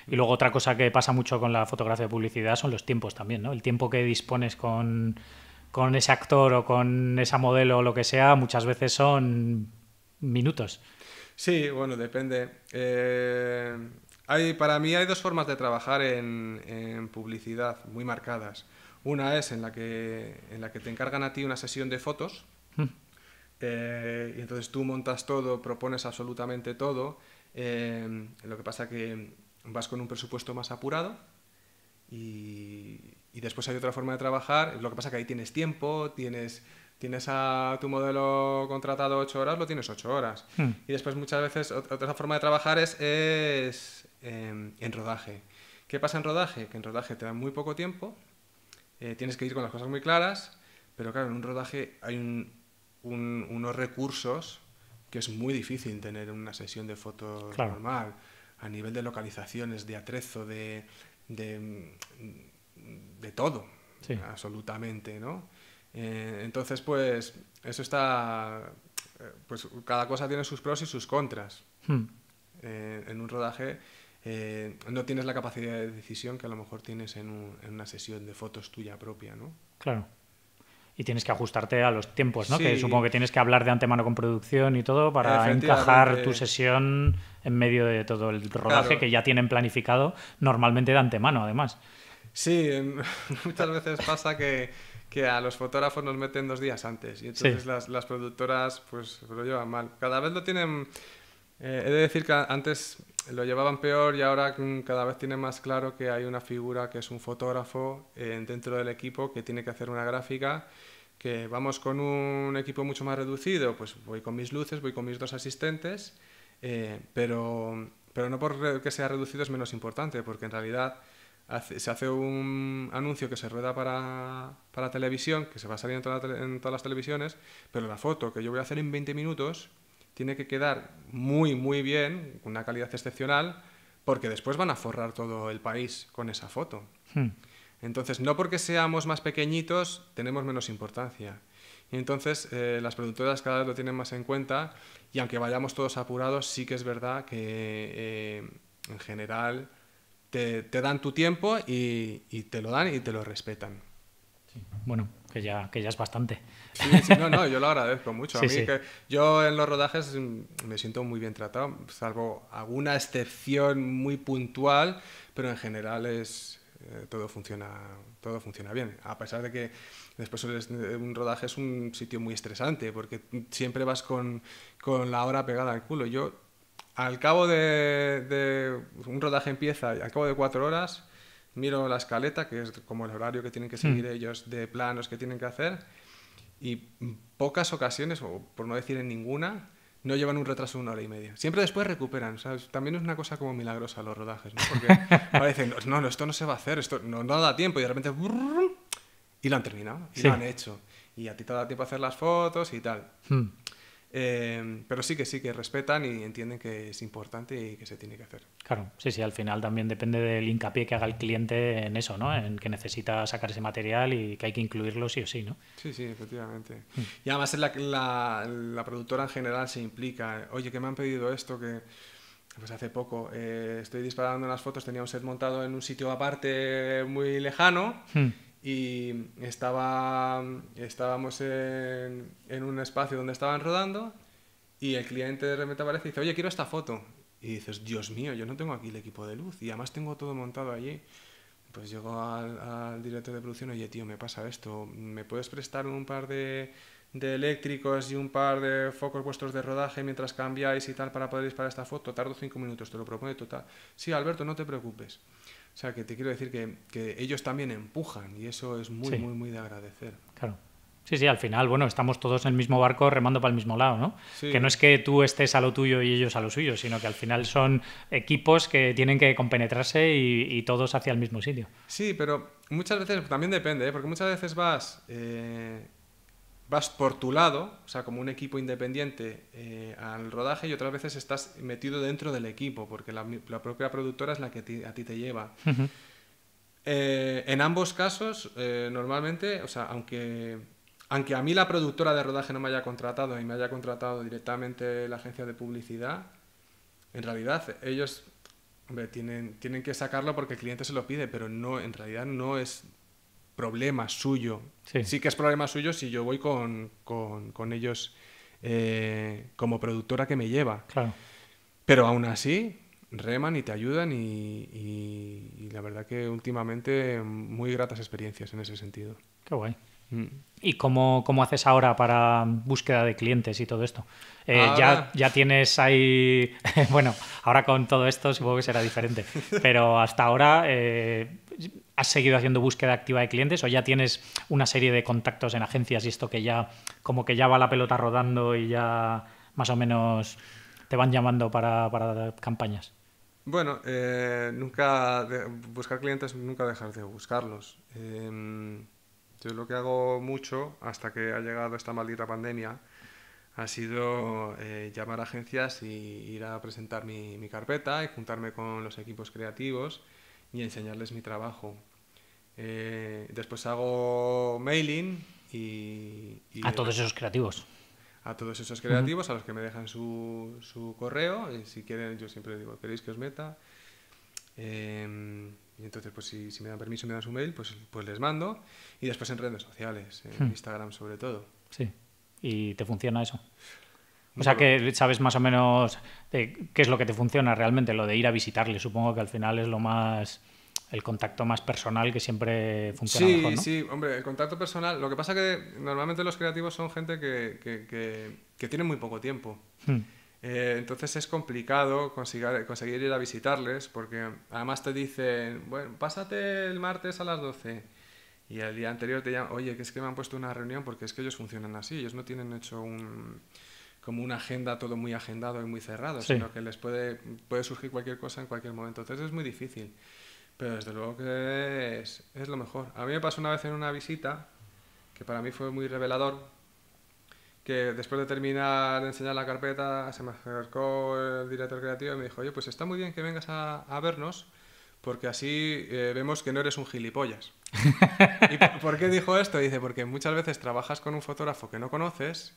Y luego otra cosa que pasa mucho con la fotografía de publicidad son los tiempos también, ¿no? El tiempo que dispones con, con ese actor o con esa modelo o lo que sea, muchas veces son minutos. Sí, bueno, depende. Eh, hay, para mí hay dos formas de trabajar en, publicidad muy marcadas. Una es en la, que, en la que te encargan a ti una sesión de fotos. Hmm. Eh, y entonces tú montas todo, propones absolutamente todo. Em, lo que pasa que vas con un presupuesto más apurado. Y, después hay otra forma de trabajar. Lo que pasa que ahí tienes tiempo, tienes, tienes a tu modelo contratado ocho horas, lo tienes ocho horas. Hmm. Y después muchas veces otra forma de trabajar es Em, en rodaje. ¿Qué pasa en rodaje? Que en rodaje te dan muy poco tiempo, eh, tienes que ir con las cosas muy claras, pero claro, en un rodaje hay unos recursos que es muy difícil tener en una sesión de fotos normal, a nivel de localizaciones, de atrezo, de, de, todo, absolutamente, ¿no? Eh, entonces, pues, eso está... Eh, pues cada cosa tiene sus pros y sus contras. Hmm. en un rodaje eh, no tienes la capacidad de decisión que a lo mejor tienes en, una sesión de fotos tuya propia, ¿no? Claro. Y tienes que ajustarte a los tiempos, ¿no? Que supongo que tienes que hablar de antemano con producción y todo para encajar tu sesión en medio de todo el rodaje que ya tienen planificado normalmente de antemano, además. Sí, muchas veces pasa que, a los fotógrafos nos meten dos días antes y entonces las, productoras pues lo llevan mal. Cada vez lo tienen... Eh, he de decir que antes lo llevaban peor y ahora mm, cada vez tiene más claro que hay una figura que es un fotógrafo eh, dentro del equipo que tiene que hacer una gráfica que vamos con un equipo mucho más reducido, pues voy con mis luces, voy con mis dos asistentes, eh, pero, no por que sea reducido es menos importante, porque en realidad se hace un anuncio que se rueda para, televisión, que se va a salir en, en todas las televisiones, pero la foto que yo voy a hacer en 20 minutos, tiene que quedar muy, muy bien, una calidad excepcional, porque después van a forrar todo el país con esa foto. Hmm. Entonces, no porque seamos más pequeñitos, tenemos menos importancia. Y entonces eh, las productoras cada vez lo tienen más en cuenta y aunque vayamos todos apurados, sí que es verdad que eh, en general te, dan tu tiempo y, te lo dan y te lo respetan. Bueno, que ya, que ya es bastante. no, no, yo lo agradezco mucho. que yo en los rodajes me siento muy bien tratado, salvo alguna excepción muy puntual, pero en general es eh, todo funciona todo funciona bien a pesar de que después eh, un rodaje es un sitio muy estresante porque siempre vas con, con la hora pegada al culo yo al cabo de, de un rodaje empieza al cabo de cuatro horas miro la escaleta, que es como el horario que tienen que hmm. seguir ellos de planos que tienen que hacer, y pocas ocasiones, o por no decir en ninguna, no llevan un retraso de una hora y media. Siempre después recuperan, ¿sabes? También es una cosa como milagrosa los rodajes, ¿no? Porque parecen, no, no, esto no se va a hacer, esto no, da tiempo, y de repente... y lo han terminado, y lo han hecho. Y a ti te da tiempo a hacer las fotos y tal. Hmm. Em, pero sí que sí, que respetan y entienden que es importante y que se tiene que hacer. Claro, sí, sí, al final también depende del hincapié que haga el cliente en eso, ¿no? En que necesita sacar ese material y que hay que incluirlo sí o sí, ¿no? Sí, sí, efectivamente. Mm. Y además la, la, la, productora en general se implica. Oye, que me han pedido esto, que... Pues hace poco eh, estoy disparando unas fotos, tenía un set montado en un sitio aparte muy lejano. Mm y estaba, estábamos en, en, un espacio donde estaban rodando y el cliente de repente aparece y dice, oye, quiero esta foto. Y dices, Dios mío, yo no tengo aquí el equipo de luz y además tengo todo montado allí. Pues llego al, al director de producción, oye, tío, me pasa esto, ¿me puedes prestar un par de, de eléctricos y un par de focos vuestros de rodaje mientras cambiáis y tal para poder disparar esta foto? Tardo cinco minutos, te lo propone total. Sí, Alberto, no te preocupes. O sea, que te quiero decir que, ellos también empujan y eso es muy, muy, muy de agradecer. Claro. Sí, sí, al final, bueno, estamos todos en el mismo barco remando para el mismo lado, ¿no? Que no es que tú estés a lo tuyo y ellos a lo suyo, sino que al final son equipos que tienen que compenetrarse y, todos hacia el mismo sitio. Sí, pero muchas veces, también depende, ¿eh? porque muchas veces vas eh, vas por tu lado, o sea, como un equipo independiente eh, al rodaje y otras veces estás metido dentro del equipo, porque la, propia productora es la que a ti te lleva. Eh, en ambos casos, eh, normalmente, o sea, aunque, aunque a mí la productora de rodaje no me haya contratado y me haya contratado directamente la agencia de publicidad, en realidad ellos tienen, tienen que sacarlo porque el cliente se lo pide, pero no, en realidad no es problema suyo. Sí. que es problema suyo si yo voy con, ellos eh, como productora que me lleva. Claro. Pero aún así, reman y te ayudan y, la verdad que últimamente muy gratas experiencias en ese sentido. Qué guay. Mm. ¿Y cómo, haces ahora para búsqueda de clientes y todo esto? Eh, ya, ya tienes ahí, bueno, ahora con todo esto supongo que será diferente, pero hasta ahora eh, ¿Has seguido haciendo búsqueda activa de clientes o ya tienes una serie de contactos en agencias y esto que ya como que ya va la pelota rodando y ya más o menos te van llamando para, para campañas? Bueno, eh, nunca buscar clientes, nunca dejar de buscarlos. Em, yo lo que hago mucho hasta que ha llegado esta maldita pandemia ha sido eh, llamar a agencias y ir a presentar mi, mi, carpeta y juntarme con los equipos creativos y enseñarles mi trabajo. Eh, después hago mailing y, A todos esos creativos. A todos esos creativos, a los que me dejan su, su correo, si quieren, yo siempre digo, ¿queréis que os meta? Em, y entonces, pues si, me dan permiso, me dan su mail, pues, pues les mando. Y después en redes sociales, en hmm. Instagram sobre todo. Sí. ¿Y te funciona eso? O sea que sabes más o menos de qué es lo que te funciona realmente, lo de ir a visitarles. Supongo que al final es lo más el contacto más personal que siempre funciona mejor, ¿no? Sí, hombre, el contacto personal. Lo que pasa que normalmente los creativos son gente que, que, tiene muy poco tiempo. Hmm. Eh, entonces es complicado conseguir, conseguir ir a visitarles porque además te dicen, bueno, pásate el martes a las 12 y el día anterior te llaman, oye, que es que me han puesto una reunión porque es que ellos funcionan así, ellos no tienen hecho un como una agenda, todo muy agendado y muy cerrado, sino que les puede, puede surgir cualquier cosa en cualquier momento. Entonces es muy difícil, pero desde luego que es, es lo mejor. A mí me pasó una vez en una visita, que para mí fue muy revelador, que después de terminar de enseñar la carpeta, se me acercó el director creativo y me dijo, oye, pues está muy bien que vengas a, vernos, porque así eh, vemos que no eres un gilipollas. ¿Y por, por qué dijo esto? Dice, porque muchas veces trabajas con un fotógrafo que no conoces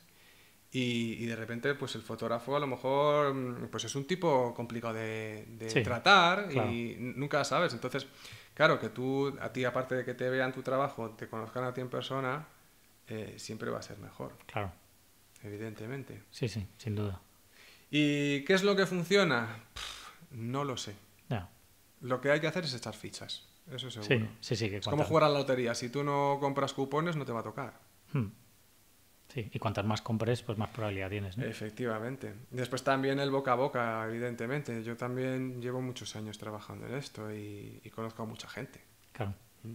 y, de repente, pues el fotógrafo a lo mejor mm, pues es un tipo complicado de, tratar y nunca sabes. Entonces, claro, que tú, a ti, aparte de que te vean tu trabajo, te conozcan a ti en persona, eh, siempre va a ser mejor. Claro. Evidentemente. Sí, sí, sin duda. ¿Y qué es lo que funciona? no lo sé. Lo que hay que hacer es echar fichas. Eso seguro. Sí, sí, sí. Que es como jugar a la lotería. Si tú no compras cupones, no te va a tocar. Hmm. Sí, y cuantas más compres, pues más probabilidad tienes. Efectivamente. Después también el boca a boca, evidentemente. Yo también llevo muchos años trabajando en esto y, conozco a mucha gente. Claro. Mm.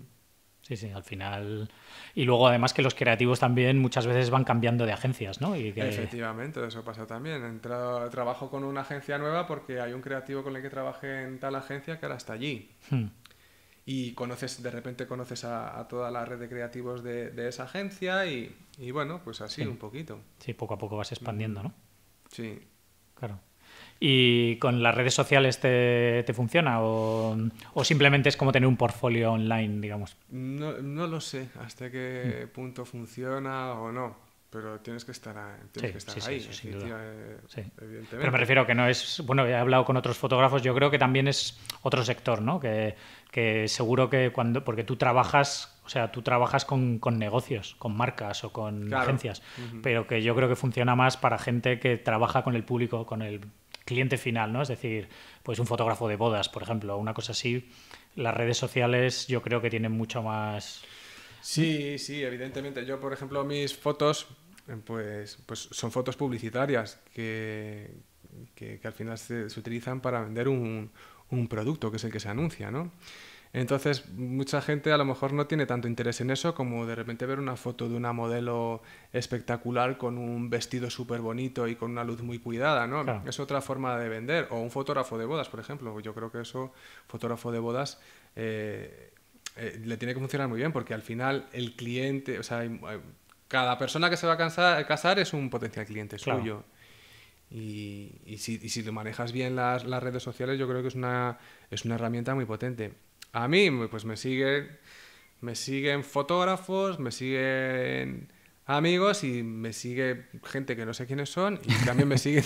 Sí, sí, al final. Y luego, además, que los creativos también muchas veces van cambiando de agencias, ¿no? Y Efectivamente, eso pasa también. Entra... Trabajo con una agencia nueva porque hay un creativo con el que trabajé en tal agencia que ahora está allí. Hmm y conoces, de repente conoces a, toda la red de creativos de, esa agencia y, bueno, pues así un poquito. Sí, poco a poco vas expandiendo, mm. ¿no? Sí. Claro. ¿Y con las redes sociales te, funciona? O, simplemente es como tener un portfolio online, digamos? No, no lo sé hasta qué mm. punto funciona o no, pero tienes que estar, ahí, eh, sí, Pero me refiero que no es. Bueno, he hablado con otros fotógrafos, yo creo que también es otro sector, ¿no? Que que seguro que cuando, porque tú trabajas, o sea, tú trabajas con, negocios, con marcas o con agencias, pero que yo creo que funciona más para gente que trabaja con el público, con el cliente final, ¿no? Es decir, pues un fotógrafo de bodas, por ejemplo, una cosa así. Las redes sociales yo creo que tienen mucho más... Sí, sí, evidentemente. Yo, por ejemplo, mis fotos, eh, pues, pues son fotos publicitarias que, que, al final se utilizan para vender un, un producto, que es el que se anuncia, ¿no? Entonces, mucha gente a lo mejor no tiene tanto interés en eso como de repente ver una foto de una modelo espectacular con un vestido súper bonito y con una luz muy cuidada, ¿no? Es otra forma de vender. O un fotógrafo de bodas, por ejemplo. Yo creo que eso, fotógrafo de bodas, eh, eh, le tiene que funcionar muy bien porque al final el cliente, o sea, cada persona que se va a casar, es un potencial cliente suyo. Y, si, manejas bien las, redes sociales, yo creo que es una, es una herramienta muy potente. A mí, pues me siguen, me siguen fotógrafos, me siguen amigos y me sigue gente que no sé quiénes son y también me siguen,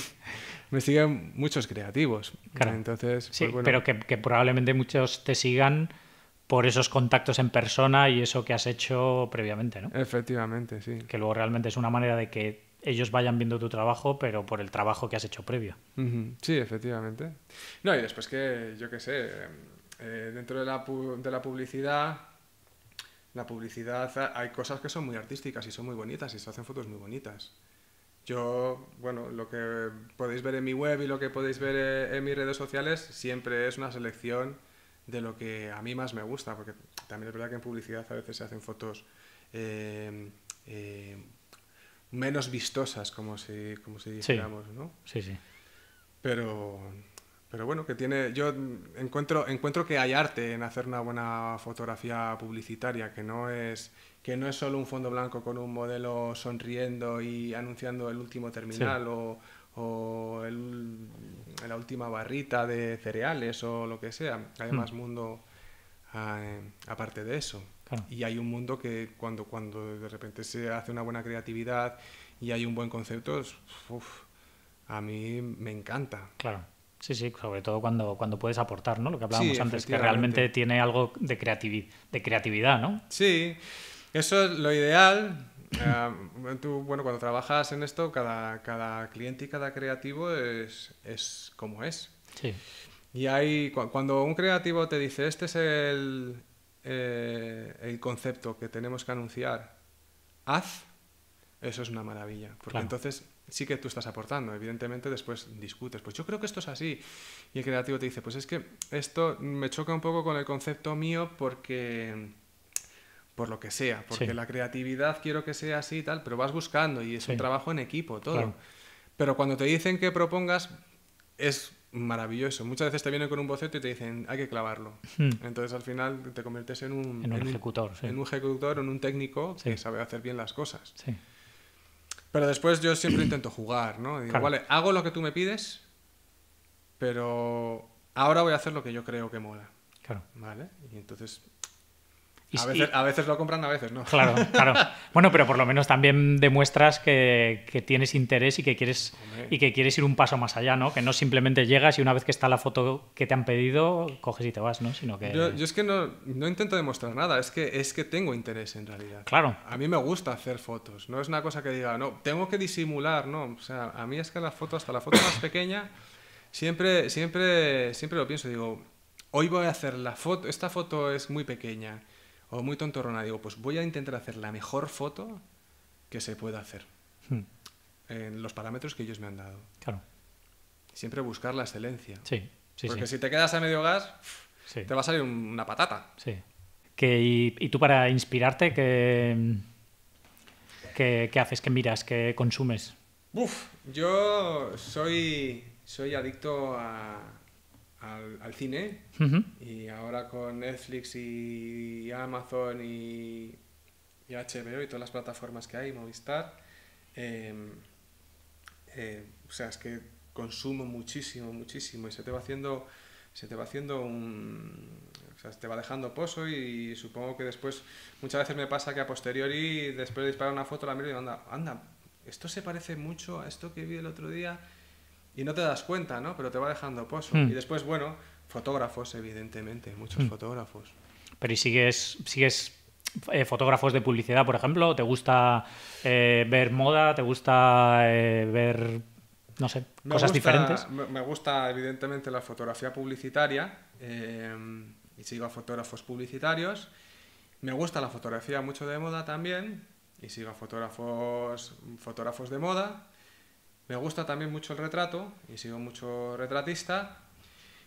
me siguen muchos creativos. Entonces, pues pero que, que, probablemente muchos te sigan por esos contactos en persona y eso que has hecho previamente, ¿no? Efectivamente, sí. Que luego realmente es una manera de que ellos vayan viendo tu trabajo, pero por el trabajo que has hecho previo. Sí, efectivamente. No, y después que, yo qué sé, eh, dentro de la, de la publicidad, la publicidad ah, hay cosas que son muy artísticas y son muy bonitas y se hacen fotos muy bonitas. Yo, bueno, lo que podéis ver en mi web y lo que podéis ver eh, en mis redes sociales siempre es una selección de lo que a mí más me gusta, porque también es verdad que en publicidad a veces se hacen fotos eh, menos vistosas, como si, como si dijéramos, ¿no? Sí, sí. Pero, pero bueno, que tiene. Yo encuentro, encuentro que hay arte en hacer una buena fotografía publicitaria, que no es que no es solo un fondo blanco con un modelo sonriendo y anunciando el último terminal o, la última barrita de cereales o lo que sea. Hay hmm. más mundo ah, eh, aparte de eso. Y hay un mundo que cuando, cuando de repente se hace una buena creatividad y hay un buen concepto, a mí me encanta. Claro. Sí, sí, sobre todo cuando, cuando puedes aportar, ¿no? Lo que hablábamos antes, que realmente tiene algo de, de creatividad, ¿no? Sí, eso es lo ideal. Eh, tú, bueno, cuando trabajas en esto, cada, cada cliente y cada creativo es, como es. Sí. Y hay, cuando un creativo te dice, este es el, eh, el concepto que tenemos que anunciar, haz, eso es una maravilla. Porque entonces sí que tú estás aportando. Evidentemente después discutes, pues yo creo que esto es así. Y el creativo te dice, pues es que esto me choca un poco con el concepto mío porque por lo que sea, porque la creatividad quiero que sea así y tal, pero vas buscando y es un trabajo en equipo, todo. Pero cuando te dicen que propongas, es maravilloso. Muchas veces te vienen con un boceto y te dicen, hay que clavarlo. Hmm. Entonces al final te conviertes en un, ejecutor. En un ejecutor, en un técnico que sabe hacer bien las cosas. Pero después yo siempre intento jugar, ¿no? Digo, vale, hago lo que tú me pides, pero ahora voy a hacer lo que yo creo que mola. Claro. ¿Vale? Y entonces a, veces, lo compran, a veces no. Claro, claro. Bueno, pero por lo menos también demuestras que, tienes interés y que, quieres, y que quieres ir un paso más allá, ¿no? Que no simplemente llegas y una vez que está la foto que te han pedido, coges y te vas, ¿no? Sino que... Yo, es que no, intento demostrar nada, es que, es que tengo interés en realidad. Claro. A mí me gusta hacer fotos, no es una cosa que diga, no, tengo que disimular, ¿no? O sea, a mí es que la foto, hasta la foto más pequeña, siempre, siempre, siempre lo pienso, digo, hoy voy a hacer la foto, esta foto es muy pequeña o muy tontorrona, digo, pues voy a intentar hacer la mejor foto que se pueda hacer. Hmm. En los parámetros que ellos me han dado. Claro. Siempre buscar la excelencia. Sí, sí Porque si te quedas a medio gas, te va a salir una patata. Sí. Que, y, tú para inspirarte, ¿qué, qué, haces? ¿Qué miras? ¿Qué consumes? Uf, yo soy, soy adicto a, al, cine y ahora con Netflix y Amazon y, HBO y todas las plataformas que hay, Movistar, em, eh, o sea, es que consumo muchísimo, muchísimo y se te va haciendo, se te va haciendo un, o sea, te va dejando pozo y supongo que después, muchas veces me pasa que a posteriori, después de disparar una foto, la miro y anda, anda, esto se parece mucho a esto que vi el otro día y no te das cuenta, ¿no? Pero te va dejando pozo. Hmm. Y después, bueno, fotógrafos, evidentemente, muchos hmm. fotógrafos. Pero ¿y sigues, sigues eh, fotógrafos de publicidad, por ejemplo? ¿Te gusta eh, ver moda? ¿Te gusta eh, ver, no sé, cosas diferentes? Me, gusta, evidentemente, la fotografía publicitaria y sigo a fotógrafos publicitarios. Me gusta la fotografía mucho de moda también y sigo a fotógrafos, fotógrafos de moda. Me gusta también mucho el retrato y sigo mucho retratista.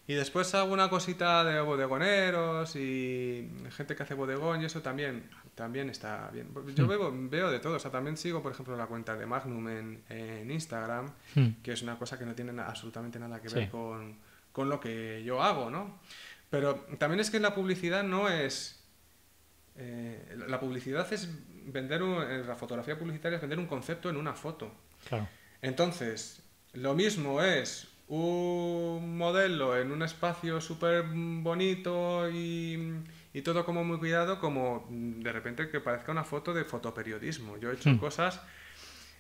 Y después hago una cosita de bodegoneros y gente que hace bodegón y eso también, también está bien. Yo hmm. veo, veo de todo, o sea, también sigo, por ejemplo, la cuenta de Magnum en, Instagram, hmm. que es una cosa que no tiene absolutamente nada que ver con, lo que yo hago, ¿no? Pero también es que la publicidad no es... Eh, la publicidad es vender un, eh, la fotografía publicitaria es vender un concepto en una foto. Claro. Entonces, lo mismo es un modelo en un espacio súper bonito y, todo como muy cuidado, como de repente que parezca una foto de fotoperiodismo. Yo he hecho hmm. cosas...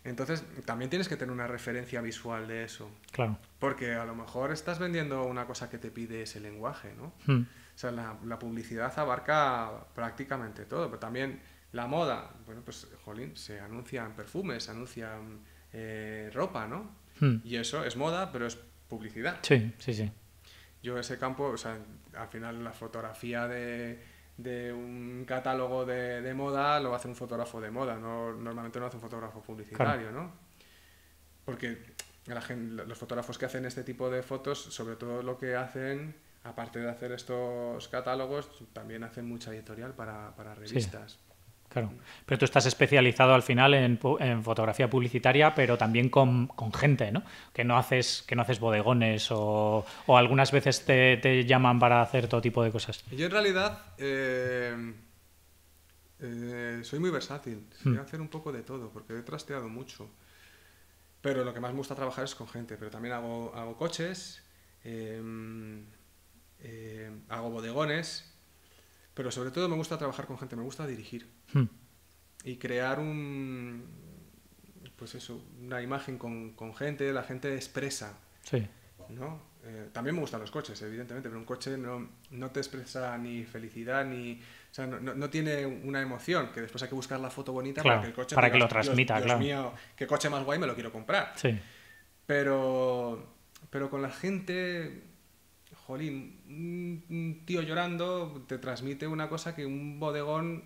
Entonces, también tienes que tener una referencia visual de eso. Claro. Porque a lo mejor estás vendiendo una cosa que te pide ese lenguaje, ¿no? Hmm. O sea, la, la, publicidad abarca prácticamente todo, pero también la moda. Bueno, pues, jolín, se anuncian perfumes, se anuncian eh, ropa, ¿no? Hmm. Y eso es moda, pero es publicidad. Sí, sí, sí. Yo ese campo, o sea, al final la fotografía de, un catálogo de, moda lo hace un fotógrafo de moda, normalmente no hace un fotógrafo publicitario, ¿no? Porque los fotógrafos que hacen este tipo de fotos, sobre todo lo que hacen, aparte de hacer estos catálogos, también hacen mucha editorial para, para revistas. Claro. Pero tú estás especializado al final en, fotografía publicitaria, pero también con, gente, ¿no? Que no haces, que no haces bodegones o, algunas veces te, llaman para hacer todo tipo de cosas. Yo en realidad eh, eh, soy muy versátil. Mm. soy a hacer un poco de todo, porque he trasteado mucho. Pero lo que más me gusta trabajar es con gente. Pero también hago, coches, em, em, hago bodegones. Pero sobre todo me gusta trabajar con gente, me gusta dirigir. Hmm. y crear un, pues eso, una imagen con, gente, la gente expresa. ¿no? Eh, también me gustan los coches, evidentemente, pero un coche no, no te expresa ni felicidad, ni. no, tiene una emoción, que después hay que buscar la foto bonita para que el coche. Para que lo transmita, claro. coche más guay me lo quiero comprar. Pero. Pero con la gente. Jolín, un tío llorando te transmite una cosa que un bodegón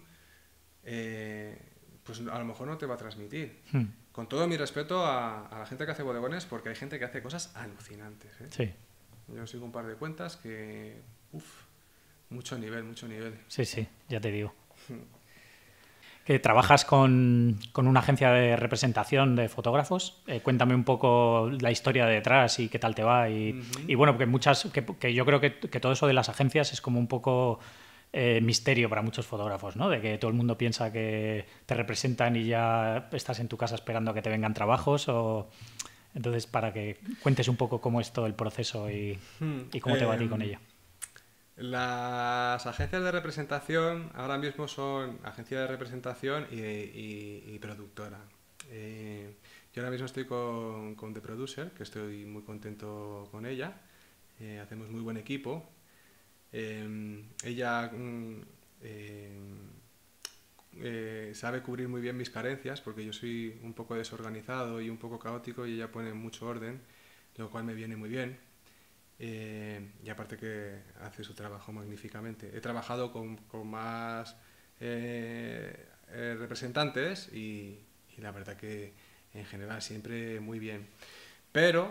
eh, pues a lo mejor no te va a transmitir. Hmm. Con todo mi respeto a, la gente que hace bodegones, porque hay gente que hace cosas alucinantes. ¿eh? Sí. Yo sigo un par de cuentas que, uff, mucho nivel, mucho nivel. Sí, sí, ya te digo. Hmm. que trabajas con, una agencia de representación de fotógrafos. Eh, cuéntame un poco la historia detrás y qué tal te va. Y, bueno, porque muchas, que, yo creo que, que, todo eso de las agencias es como un poco eh, misterio para muchos fotógrafos, ¿no? De que todo el mundo piensa que te representan y ya estás en tu casa esperando a que te vengan trabajos Entonces, para que cuentes un poco cómo es todo el proceso y, hmm. cómo te va a ti eh, con ella. Las agencias de representación ahora mismo son agencia de representación y, productora. Eh, yo ahora mismo estoy con, The Producer, que estoy muy contento con ella. hacemos muy buen equipo. Em, ella mm, em, eh, sabe cubrir muy bien mis carencias porque yo soy un poco desorganizado y un poco caótico y ella pone mucho orden, lo cual me viene muy bien. Em, y aparte que hace su trabajo magníficamente. He trabajado con, más eh, eh, representantes y, la verdad que en general siempre muy bien. Pero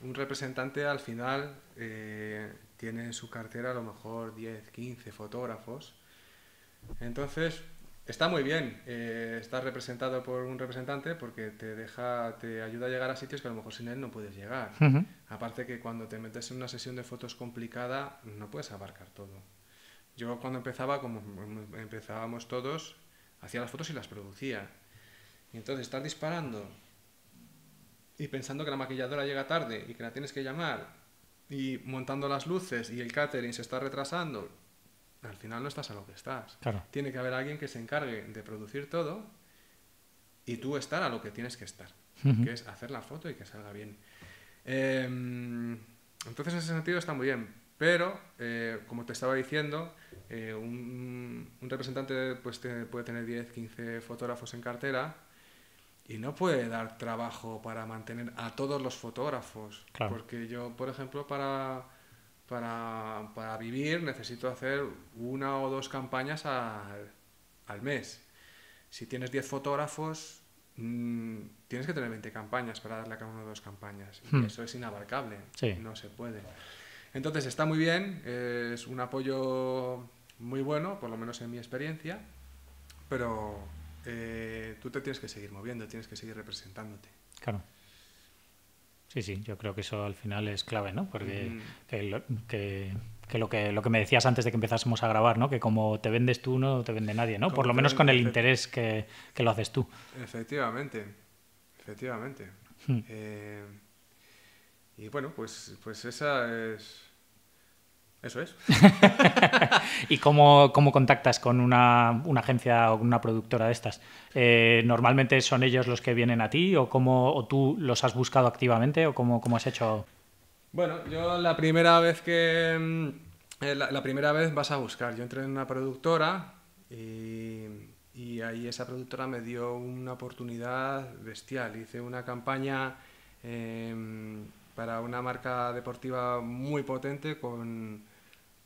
un representante al final tiene en su cartera a lo mejor 10, 15 fotógrafos. Entonces, está muy bien eh, estar representado por un representante porque te deja, te ayuda a llegar a sitios que a lo mejor sin él no puedes llegar. Aparte que cuando te metes en una sesión de fotos complicada, no puedes abarcar todo. Yo cuando empezaba, como empezábamos todos, hacía las fotos y las producía. Y entonces estás disparando y pensando que la maquilladora llega tarde y que la tienes que llamar y montando las luces y el catering se está retrasando, al final no estás a lo que estás. Tiene que haber alguien que se encargue de producir todo y tú estar a lo que tienes que estar, que es hacer la foto y que salga bien. Em, entonces, en ese sentido está muy bien, pero eh, como te estaba diciendo, eh, un, representante pues, puede tener 10, 15 fotógrafos en cartera y no puede dar trabajo para mantener a todos los fotógrafos. Porque yo, por ejemplo, para, para, vivir necesito hacer una o dos campañas al, mes. Si tienes 10 fotógrafos, mm, tienes que tener 20 campañas para darle a cada uno de dos campañas. Y hmm. eso es inabarcable. No se puede. Entonces está muy bien, es un apoyo muy bueno, por lo menos en mi experiencia, pero eh, tú te tienes que seguir moviendo, tienes que seguir representándote. Claro. Sí, sí, yo creo que eso al final es clave, ¿no? Porque que, lo, que, me decías antes de que empezásemos a grabar, ¿no? Que como te vendes tú, no te vende nadie, ¿no? Por lo menos con el interés que, lo haces tú. Efectivamente, efectivamente. Hmm. Eh, y bueno, pues, pues esa es eso es. ¿Y cómo, contactas con una, agencia o una productora de estas? Eh, ¿Normalmente son ellos los que vienen a ti o, cómo, tú los has buscado activamente o cómo, has hecho? Bueno, yo la primera vez que... Mm, eh, la, primera vez vas a buscar. Yo entré en una productora y, ahí esa productora me dio una oportunidad bestial. Hice una campaña... Em, para una marca deportiva muy potente con,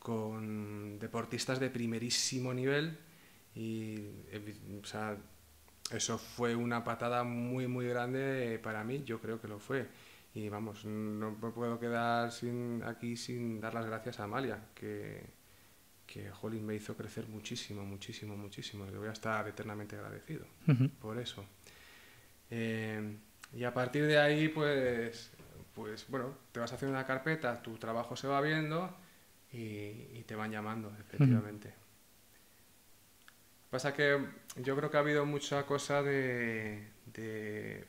con deportistas de primerísimo nivel y o sea, eso fue una patada muy muy grande para mí, yo creo que lo fue. Y vamos, no me puedo quedar sin, aquí sin dar las gracias a Amalia, que, que Jolín me hizo crecer muchísimo, muchísimo, muchísimo. Le voy a estar eternamente agradecido por eso. Eh, y a partir de ahí, pues, pues bueno, te vas haciendo una carpeta, tu trabajo se va viendo y, te van llamando, efectivamente. Pasa que yo creo que ha habido mucha cosa de, de,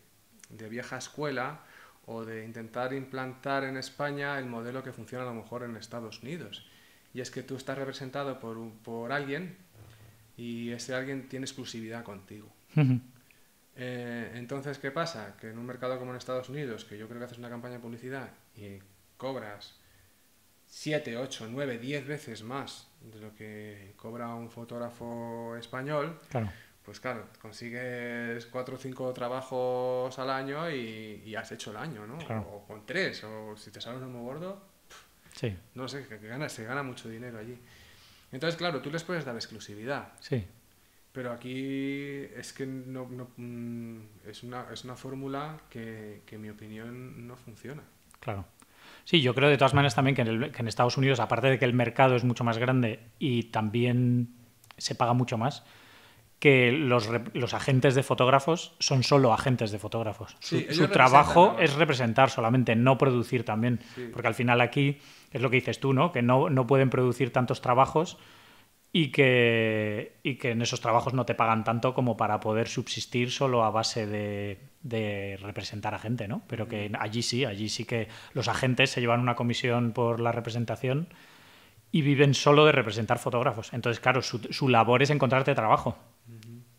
vieja escuela o de intentar implantar en España el modelo que funciona a lo mejor en Estados Unidos. Y es que tú estás representado por, por alguien y ese alguien tiene exclusividad contigo. Eh, entonces, ¿qué pasa? Que en un mercado como en Estados Unidos, que yo creo que haces una campaña de publicidad y cobras 7, 8, 9, 10 veces más de lo que cobra un fotógrafo español, claro. pues claro, consigues cuatro o 5 trabajos al año y, has hecho el año, ¿no? O, con tres, o si te sale un muy gordo, no sé, que, gana, se gana mucho dinero allí. Entonces, claro, tú les puedes dar exclusividad. Sí. Pero aquí es que no, no mm, es una, es una fórmula que, que, en mi opinión, no funciona. Claro. Sí, yo creo de todas maneras también que en, Estados Unidos, aparte de que el mercado es mucho más grande y también se paga mucho más, que los, agentes de fotógrafos son solo agentes de fotógrafos. su, trabajo es representar solamente, no producir también. Porque al final aquí es lo que dices tú, ¿no? Que no, no pueden producir tantos trabajos y que, y que en esos trabajos no te pagan tanto como para poder subsistir solo a base de de representar a gente, ¿no? Pero que allí sí, allí sí que los agentes se llevan una comisión por la representación y viven solo de representar fotógrafos. Entonces, claro, su, labor es encontrarte trabajo.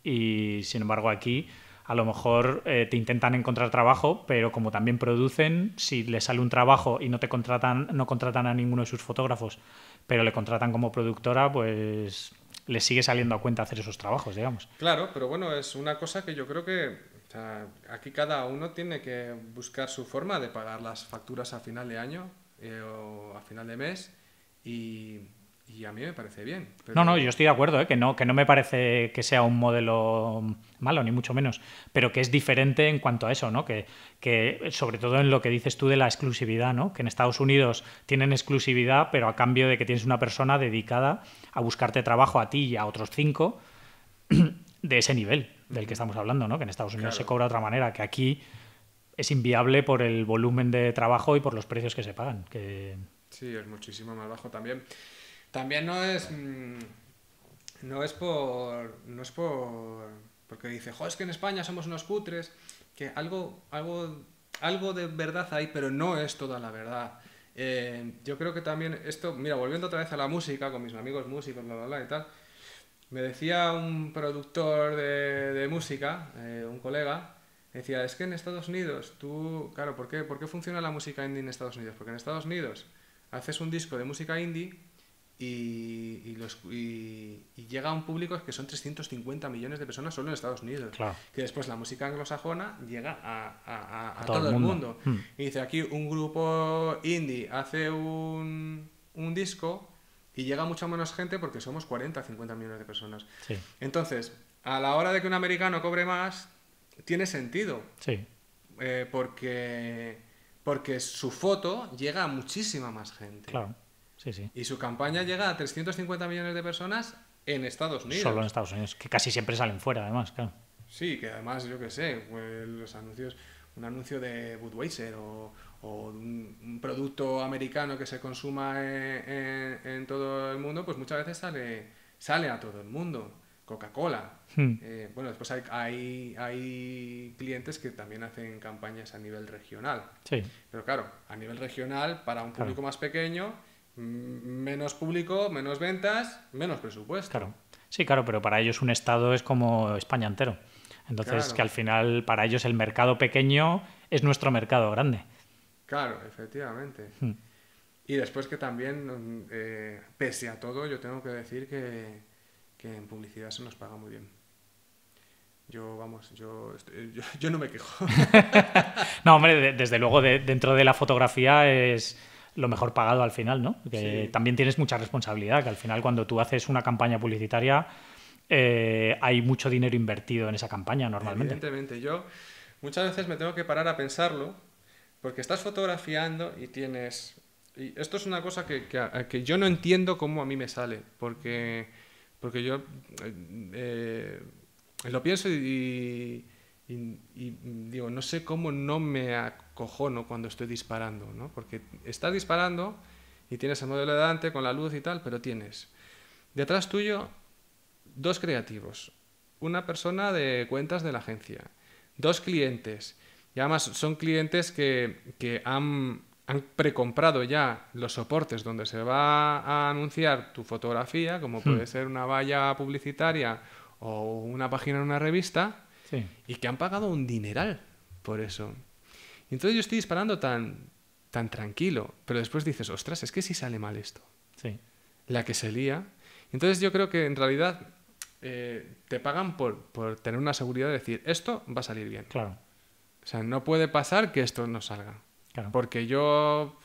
Y sin embargo, aquí a lo mejor eh, te intentan encontrar trabajo, pero como también producen, si les sale un trabajo y no te contratan, no contratan a ninguno de sus fotógrafos, pero le contratan como productora, pues le sigue saliendo a cuenta hacer esos trabajos, digamos. Claro, pero bueno, es una cosa que yo creo que o sea, aquí cada uno tiene que buscar su forma de pagar las facturas a final de año eh, o a final de mes y, a mí me parece bien. No, no, yo estoy de acuerdo, ¿eh? que, no, que no me parece que sea un modelo malo, ni mucho menos, pero que es diferente en cuanto a eso, ¿no? Que, que sobre todo en lo que dices tú de la exclusividad, ¿no? Que en Estados Unidos tienen exclusividad, pero a cambio de que tienes una persona dedicada a buscarte trabajo a ti y a otros cinco de ese nivel del que estamos hablando, ¿no? Que en Estados Unidos se cobra de otra manera, que aquí es inviable por el volumen de trabajo y por los precios que se pagan. Que... Sí, es muchísimo más bajo también. También no es. Mm, no es por. No es por. Porque dice, joder, es que en España somos unos putres, Que algo, algo, algo de verdad hay, pero no es toda la verdad. Eh, yo creo que también esto, mira, volviendo otra vez a la música, con mis amigos músicos, bla, bla, bla y tal, me decía un productor de, música, eh, un colega, decía, es que en Estados Unidos, tú, claro, ¿por qué? ¿por qué funciona la música indie en Estados Unidos? Porque en Estados Unidos haces un disco de música indie y, y, llega a un público que son 350 millones de personas solo en Estados Unidos. Que después la música anglosajona llega a, todo, el mundo. Hmm. Y dice, aquí un grupo indie hace un, un disco y llega mucha menos gente porque somos 40, 50 millones de personas. Entonces, a la hora de que un americano cobre más, tiene sentido. Sí. Eh, porque, porque su foto llega a muchísima más gente. Claro. Y su campaña llega a 350 millones de personas en Estados Unidos. Solo en Estados Unidos, que casi siempre salen fuera, además, claro. Sí, que además, yo qué sé, pues, los anuncios, un anuncio de Budweiser o, o un, producto americano que se consuma en, en, todo el mundo, pues muchas veces sale, sale a todo el mundo. Coca-Cola. Hmm. Eh, bueno, después hay, hay, hay, clientes que también hacen campañas a nivel regional. Sí. Pero claro, a nivel regional, para un público más pequeño, menos público, menos ventas, menos presupuesto. Claro. Sí, claro, pero para ellos un estado es como España entero. Entonces, que al final para ellos el mercado pequeño es nuestro mercado grande. Claro, efectivamente. Hmm. Y después que también, mm, eh, pese a todo, yo tengo que decir que, en publicidad se nos paga muy bien. Yo, vamos, yo, yo, no me quejo. no, hombre, desde luego de, dentro de la fotografía es lo mejor pagado al final, ¿no? Que también tienes mucha responsabilidad, que al final cuando tú haces una campaña publicitaria eh, hay mucho dinero invertido en esa campaña normalmente. Evidentemente, yo muchas veces me tengo que parar a pensarlo porque estás fotografiando y tienes... Y esto es una cosa que, yo no entiendo cómo a mí me sale, porque, porque yo eh, eh, lo pienso y, digo, no sé cómo no me acojono cuando estoy disparando, Porque estás disparando y tienes el modelo de con la luz y tal, pero tienes detrás tuyo dos creativos, una persona de cuentas de la agencia, dos clientes, y además son clientes que, han, han precomprado ya los soportes donde se va a anunciar tu fotografía, como puede hmm. ser una valla publicitaria o una página en una revista, y que han pagado un dineral por eso. entonces yo estoy disparando tan, tan tranquilo, pero después dices, ostras, es que si sale mal esto. Sí. La que se lía. Entonces yo creo que en realidad eh, te pagan por, por tener una seguridad de decir, esto va a salir bien. Claro. O sea, no puede pasar que esto no salga. Porque yo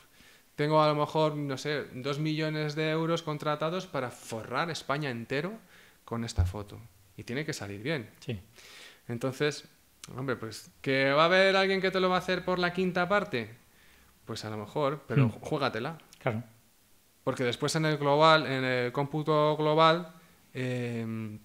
tengo a lo mejor, no sé, dos millones de euros contratados para forrar España entero con esta foto. Y tiene que salir bien. Sí. Entonces, hombre, pues que va a haber alguien que te lo va a hacer por la quinta parte. Pues a lo mejor, pero hmm. juégatela. Claro. Porque después en el global, en el cómputo global, em,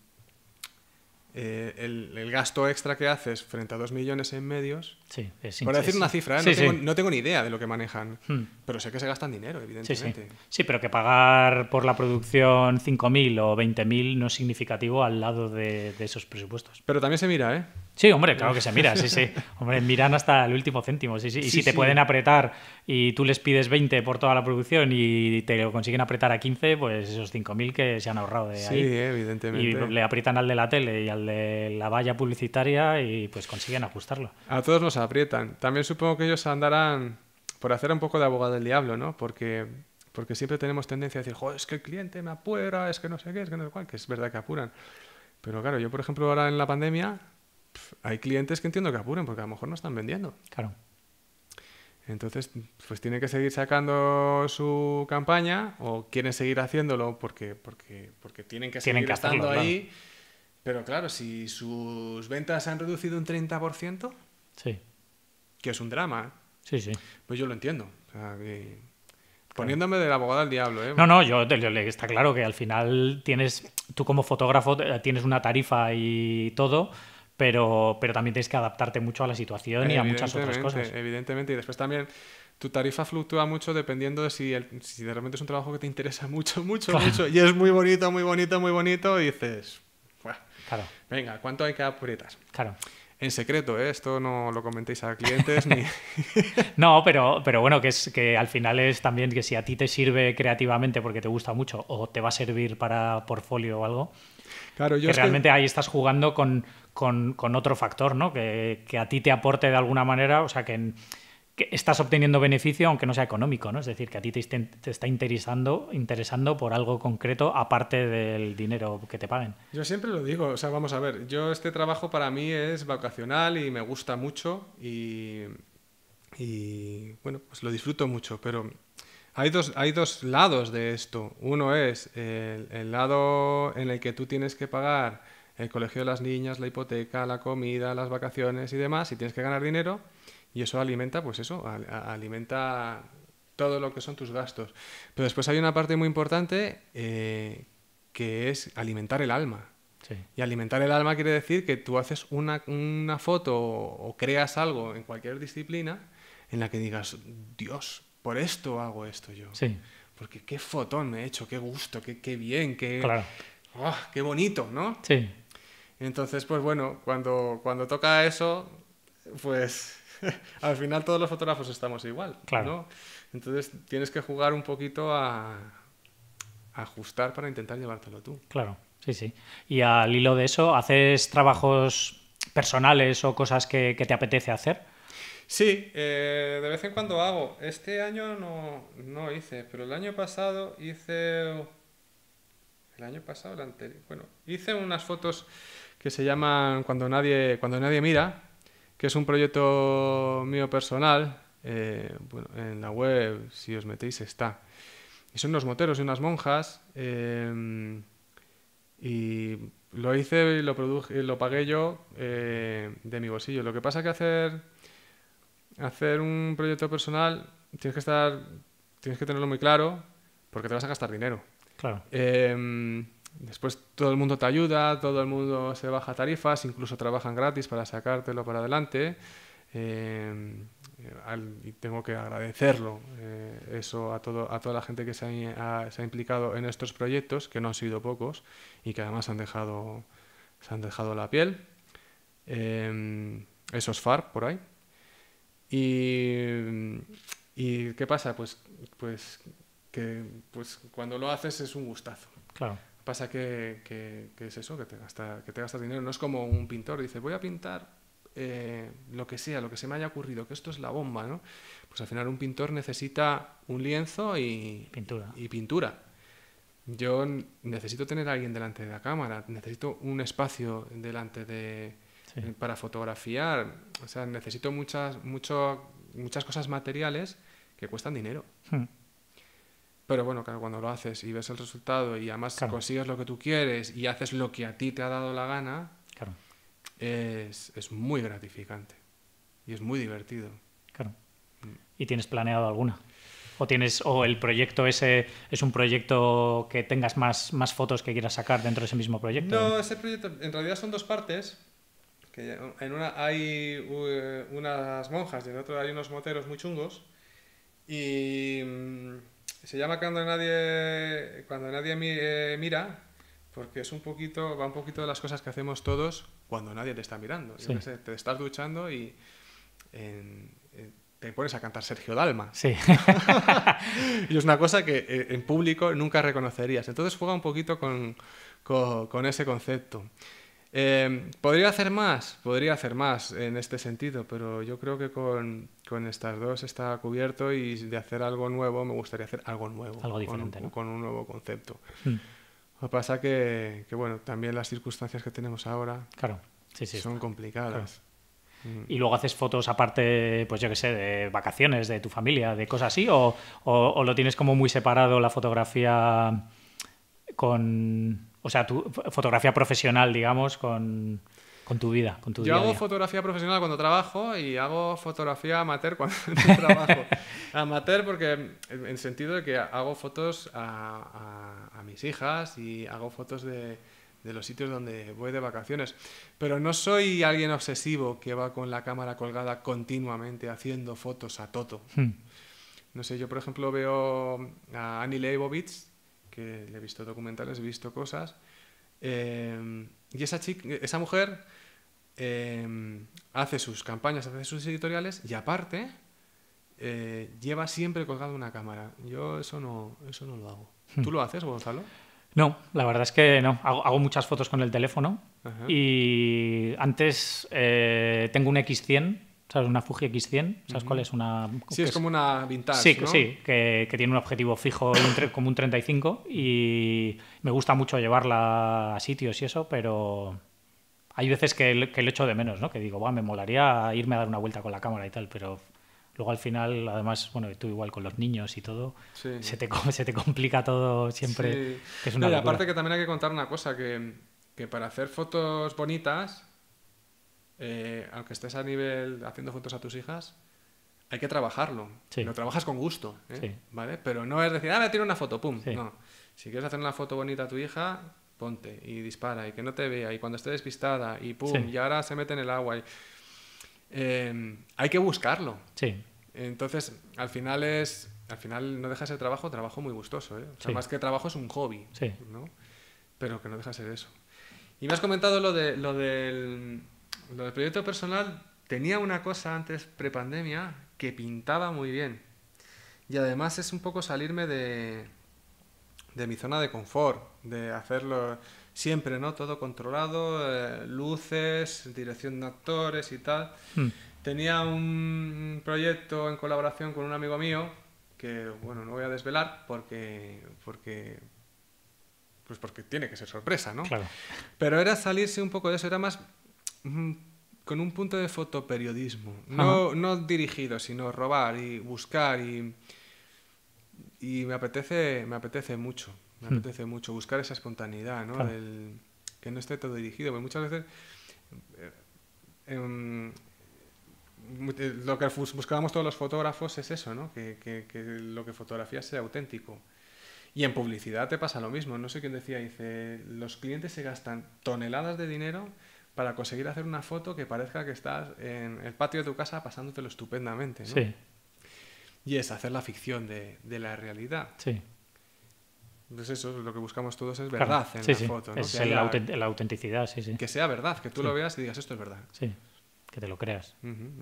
eh, el, gasto extra que haces frente a dos millones en medios. Sí, es Por decir una cifra, ¿eh? no, tengo, ni idea de lo que manejan, hmm. pero sé que se gastan dinero, evidentemente. Sí, pero que pagar por la producción 5.000 o 20.000 no es significativo al lado de, esos presupuestos. Pero también se mira, ¿eh? Sí, hombre, claro que se mira, sí, sí. Hombre, miran hasta el último céntimo, sí, sí. Y si te pueden apretar y tú les pides 20 por toda la producción y te lo consiguen apretar a 15, pues esos 5.000 que se han ahorrado de ahí. Sí, evidentemente. Y le aprietan al de la tele y al de la valla publicitaria y pues consiguen ajustarlo. A todos nos aprietan. También supongo que ellos andarán por hacer un poco de abogado del diablo, ¿no? Porque porque siempre tenemos tendencia a decir, joder, es que el cliente me apura, es que no sé qué, es que no sé cuál, que es verdad que apuran. Pero claro, yo por ejemplo ahora en la pandemia hay clientes que entiendo que apuren porque a lo mejor no están vendiendo. Claro. Entonces, pues tienen que seguir sacando su campaña o quieren seguir haciéndolo porque, porque, porque tienen que seguir ahí. Pero claro, si sus ventas han reducido un 30%, sí. que es un drama, ¿eh? sí, pues yo lo entiendo. Poniéndome del abogado al diablo, ¿eh? No, no, yo, está claro que al final tienes, tú como fotógrafo eh, tienes una tarifa y todo, pero, pero también tienes que adaptarte mucho a la situación y a muchas otras cosas. Evidentemente, y después también tu tarifa fluctúa mucho dependiendo de si, el, si de repente es un trabajo que te interesa mucho, mucho, mucho, y es muy bonito, muy bonito, muy bonito, y dices, claro. venga, ¿cuánto hay que apretar? Claro. En secreto, ¿eh? esto no lo comentéis a clientes ni. no, pero, pero bueno, que, es, que al final es también que si a ti te sirve creativamente porque te gusta mucho o te va a servir para portfolio o algo, que realmente ahí estás jugando con, otro factor, ¿no? Que, a ti te aporte de alguna manera, o sea, que, estás obteniendo beneficio aunque no sea económico, ¿no? Es decir, que a ti te, está interesando, interesando por algo concreto aparte del dinero que te paguen. Yo siempre lo digo, o sea, vamos a ver, yo este trabajo para mí es vacacional y me gusta mucho y, y bueno, pues lo disfruto mucho, pero hay dos, hay dos lados de esto. Uno es el, lado en el que tú tienes que pagar el colegio de las niñas, la hipoteca, la comida, las vacaciones y demás, y tienes que ganar dinero, y eso alimenta, pues eso, alimenta todo lo que son tus gastos. Pero después hay una parte muy importante eh, que es alimentar el alma. Y alimentar el alma quiere decir que tú haces una, foto o creas algo en cualquier disciplina en la que digas, Dios, por esto hago esto yo. Sí. Porque qué fotón me he hecho, qué gusto, qué, bien, qué, ah, qué bonito, ¿no? Sí. Entonces, pues bueno, cuando, cuando toca eso, pues al final todos los fotógrafos estamos igual, claro. ¿no? Entonces tienes que jugar un poquito a, ajustar para intentar llevártelo tú. Claro, sí, sí. Y al hilo de eso, ¿haces trabajos personales o cosas que, que te apetece hacer? Sí, eh, de vez en cuando hago. Este año no, hice, pero el año pasado hice... El año pasado, el anterior... Bueno, hice unas fotos que se llaman Cuando nadie, cuando nadie mira, que es un proyecto mío personal. Eh, bueno, en la web, si os metéis, está. Y son unos moteros y unas monjas. Eh, y lo hice y lo, produje, lo pagué yo de mi bolsillo. Lo que pasa que hacer hacer un proyecto personal tienes que estar, tienes que tenerlo muy claro porque te vas a gastar dinero. Claro. Em, después todo el mundo te ayuda, todo el mundo se baja tarifas, incluso trabajan gratis para sacártelo para adelante. Em, y tengo que agradecerlo eh, eso a, todo, a toda la gente que se ha, implicado en estos proyectos, que no han sido pocos y que además han dejado, se han dejado la piel. Em, eso es FAR por ahí. Mm, y, ¿qué pasa? Pues, pues, que, pues cuando lo haces es un gustazo. Claro. Pasa que, es eso, que te, gasta, que te gastas dinero. No es como un pintor, dice, voy a pintar eh, lo que sea, lo que se me haya ocurrido, que esto es la bomba, ¿no? Pues al final un pintor necesita un lienzo y pintura. Y pintura. Yo necesito tener a alguien delante de la cámara, necesito un espacio delante de, para fotografiar. O sea, necesito muchas, mucho, muchas cosas materiales que cuestan dinero. Hmm. Pero bueno, claro, cuando lo haces y ves el resultado y además consigues lo que tú quieres y haces lo que a ti te ha dado la gana, es, es muy gratificante y es muy divertido. Claro. Mm. ¿Y tienes planeado alguna? ¿O, tienes, o el proyecto ese es un proyecto que tengas más, más fotos que quieras sacar dentro de ese mismo proyecto? No, ese proyecto en realidad son dos partes en una hay eh, unas monjas y en otro hay unos moteros muy chungos y mm, se llama cuando nadie cuando nadie eh, mira porque es un poquito va un poquito de las cosas que hacemos todos cuando nadie te está mirando te estás duchando y te pones a cantar Sergio Dalma sí y es una cosa que eh, en público nunca reconocerías entonces juega un poquito con, con ese concepto Em, ¿Podría hacer más? Podría hacer más en este sentido, pero yo creo que con, estas dos está cubierto y de hacer algo nuevo me gustaría hacer algo nuevo. Algo diferente, con, un nuevo concepto. Hmm. Lo que pasa que, que, bueno, también las circunstancias que tenemos ahora claro. sí, sí, son complicadas. Mm. Y luego haces fotos aparte, pues yo qué sé, de vacaciones, de tu familia, de cosas así, o lo tienes como muy separado la fotografía con o sea, tu fotografía profesional, digamos, con, con tu vida, con tu Yo día hago fotografía profesional cuando trabajo y hago fotografía amateur cuando trabajo. amateur porque en sentido de que hago fotos a, mis hijas y hago fotos de, los sitios donde voy de vacaciones. Pero no soy alguien obsesivo que va con la cámara colgada continuamente haciendo fotos a Toto. Hmm. No sé, yo por ejemplo veo a Annie Leibovitz, le he visto documentales, he visto cosas. Em, y esa, esa mujer em, hace sus campañas, hace sus editoriales y aparte eh, lleva siempre colgada una cámara. Yo eso no, eso no lo hago. Hmm. ¿Tú lo haces, Gonzalo? No, la verdad es que no. Hago, muchas fotos con el teléfono y antes eh, tengo un X100 ¿Sabes? Una Fuji X100, ¿sabes cuál es? Una, sí, es, como una vintage. Sí, ¿no? sí que, tiene un objetivo fijo como un 35 y me gusta mucho llevarla a sitios y eso, pero hay veces que, lo echo de menos, ¿no? Que digo, me molaría irme a dar una vuelta con la cámara y tal, pero luego al final, además, bueno, tú igual con los niños y todo, se, te, se te complica todo siempre. es una no, y aparte que también hay que contar una cosa, que, que para hacer fotos bonitas eh, aunque estés a nivel haciendo fotos a tus hijas, hay que trabajarlo. Lo trabajas con gusto, ¿eh? ¿vale? Pero no es decir, ah, me tiro una foto, pum. No. Si quieres hacer una foto bonita a tu hija, ponte y dispara y que no te vea y cuando esté despistada y pum, y ahora se mete en el agua. Em, hay que buscarlo. Entonces, al final es, al final no deja de trabajo, trabajo muy gustoso. ¿eh? más que trabajo es un hobby, ¿no? Pero que no deja de ser eso. Y me has comentado lo, de, lo del lo del proyecto personal tenía una cosa antes prepandemia que pintaba muy bien. Y además es un poco salirme de, de mi zona de confort, de hacerlo siempre, ¿no? Todo controlado, eh, luces, dirección de actores y tal. Hmm. Tenía un proyecto en colaboración con un amigo mío que, bueno, no voy a desvelar porque, porque, pues porque tiene que ser sorpresa, ¿no? Claro. Pero era salirse un poco de eso, era más con un punto de fotoperiodismo. No, dirigido, sino robar y buscar y, me apetece, me apetece mucho. Me hmm. apetece mucho buscar esa espontaneidad, ¿no? que no esté todo dirigido. Porque muchas veces eh, em, eh, lo que buscábamos todos los fotógrafos es eso, ¿no? Que, que lo que fotografía sea auténtico. Y en publicidad te pasa lo mismo. No sé quién decía, dice, los clientes se gastan toneladas de dinero para conseguir hacer una foto que parezca que estás en el patio de tu casa pasándotelo estupendamente. ¿no? Sí. Y es hacer la ficción de, la realidad. Sí. Entonces pues eso, lo que buscamos todos es verdad en la foto. ¿no? Es la, autenticidad, sí, sí. Que sea verdad, que tú lo veas y digas esto es verdad. Sí, que te lo creas.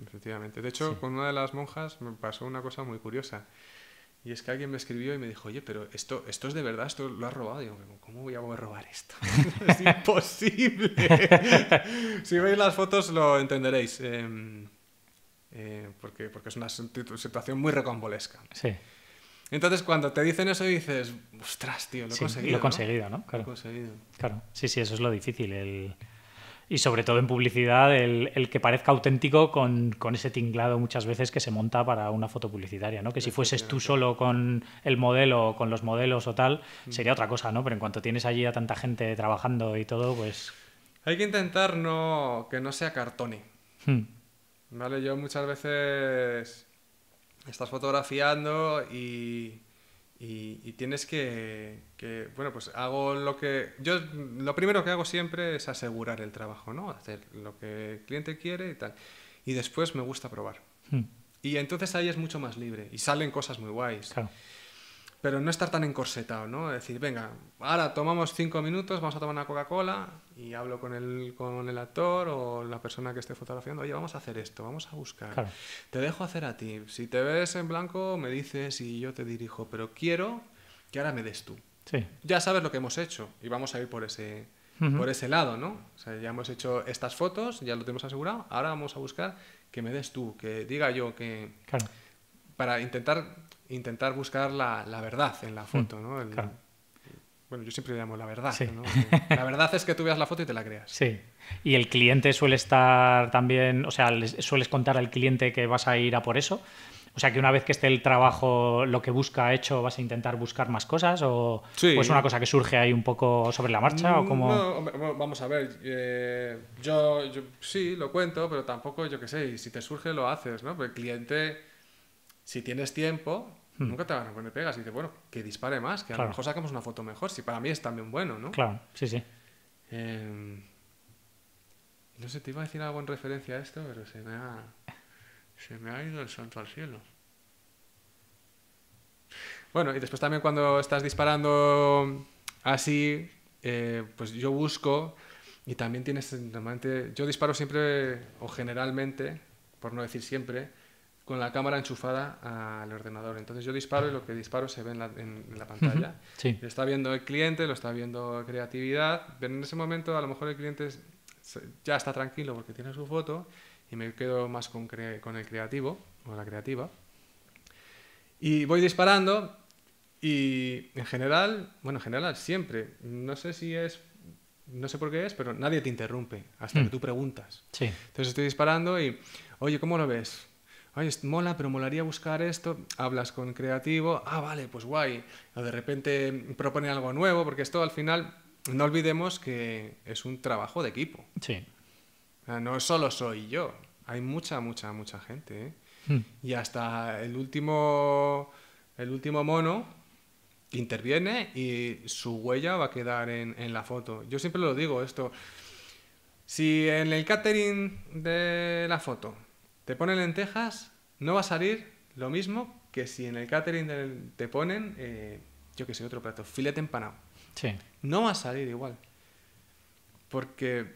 efectivamente. De hecho, con una de las monjas me pasó una cosa muy curiosa. Y es que alguien me escribió y me dijo, oye, pero esto, esto es de verdad, esto lo has robado. Y digo, ¿cómo voy a poder robar esto? es imposible. si veis las fotos lo entenderéis. Em, eh, porque, porque es una situación muy recambolesca. Sí. Entonces, cuando te dicen eso, dices, ostras, tío, lo he conseguido. Lo he conseguido, ¿no? Claro. Lo he conseguido. Claro. Sí, sí, eso es lo difícil. El y sobre todo en publicidad, el, que parezca auténtico con, ese tinglado muchas veces que se monta para una foto publicitaria, ¿no? Que si fueses tú solo con el modelo o con los modelos o tal, mm. sería otra cosa, ¿no? Pero en cuanto tienes allí a tanta gente trabajando y todo, pues... Hay que intentar no, que no sea cartone. Hmm. ¿Vale? Yo muchas veces estás fotografiando y y, tienes que, bueno, pues hago lo que... Yo lo primero que hago siempre es asegurar el trabajo, ¿no? Hacer lo que el cliente quiere y tal. Y después me gusta probar. Hmm. Y entonces ahí es mucho más libre y salen cosas muy guays. Claro pero no estar tan encorsetado, ¿no? Es Decir, venga, ahora tomamos cinco minutos, vamos a tomar una Coca-Cola y hablo con el, con el actor o la persona que esté fotografiando, oye, vamos a hacer esto, vamos a buscar. Te dejo hacer a ti. Si te ves en blanco, me dices y yo te dirijo, pero quiero que ahora me des tú. Sí. Ya sabes lo que hemos hecho y vamos a ir por ese, por ese lado, ¿no? O sea, ya hemos hecho estas fotos, ya lo tenemos asegurado, ahora vamos a buscar que me des tú, que diga yo, que... Para intentar intentar buscar la, verdad en la mm, foto, ¿no? Bueno, yo siempre le llamo la verdad. La verdad es que tú veas la foto y te la creas. Sí. Y el cliente suele estar también, o sea, sueles contar al cliente que vas a ir a por eso. O sea, que una vez que esté el trabajo, lo que busca hecho, vas a intentar buscar más cosas o, sí. ¿o es una cosa que surge ahí un poco sobre la marcha o mm, vamos a ver, eh, yo, sí lo cuento, pero tampoco yo qué sé, y si te surge lo haces, ¿no? Porque el cliente, si tienes tiempo, Hmm. Nunca te van a poner pegas. Y dices, bueno, que dispare más, que a lo mejor sacamos una foto mejor, si para mí es también bueno, ¿no? Claro, sí, sí. Em, no sé, te iba a decir algo en referencia a esto, pero se me ha, se me ha ido el santo al cielo. Bueno, y después también cuando estás disparando así, eh, pues yo busco y también tienes, normalmente, yo disparo siempre o generalmente, por no decir siempre, con la cámara enchufada al ordenador. Entonces yo disparo y lo que disparo se ve en la, pantalla. Sí. Lo está viendo el cliente, lo está viendo creatividad, pero en ese momento a lo mejor el cliente ya está tranquilo porque tiene su foto y me quedo más con, el creativo o la creativa. Y voy disparando y en general, bueno, en general siempre, no sé si es no sé por qué es, pero nadie te interrumpe hasta que mm. tú preguntas. Sí. Entonces estoy disparando y, oye, ¿cómo lo ves? ay, mola, pero molaría buscar esto, hablas con creativo, ah, vale, pues guay, o de repente propone algo nuevo, porque esto al final, no olvidemos que es un trabajo de equipo. Sí. no solo soy yo, hay mucha, mucha, mucha gente. ¿eh? Hmm. Y hasta el último, el último mono interviene y su huella va a quedar en la foto. Yo siempre lo digo esto. Si en el catering de la foto te ponen lentejas, no va a salir lo mismo que si en el catering te ponen, eh, yo que sé, otro plato, filete empanado. Sí. No va a salir igual. Porque,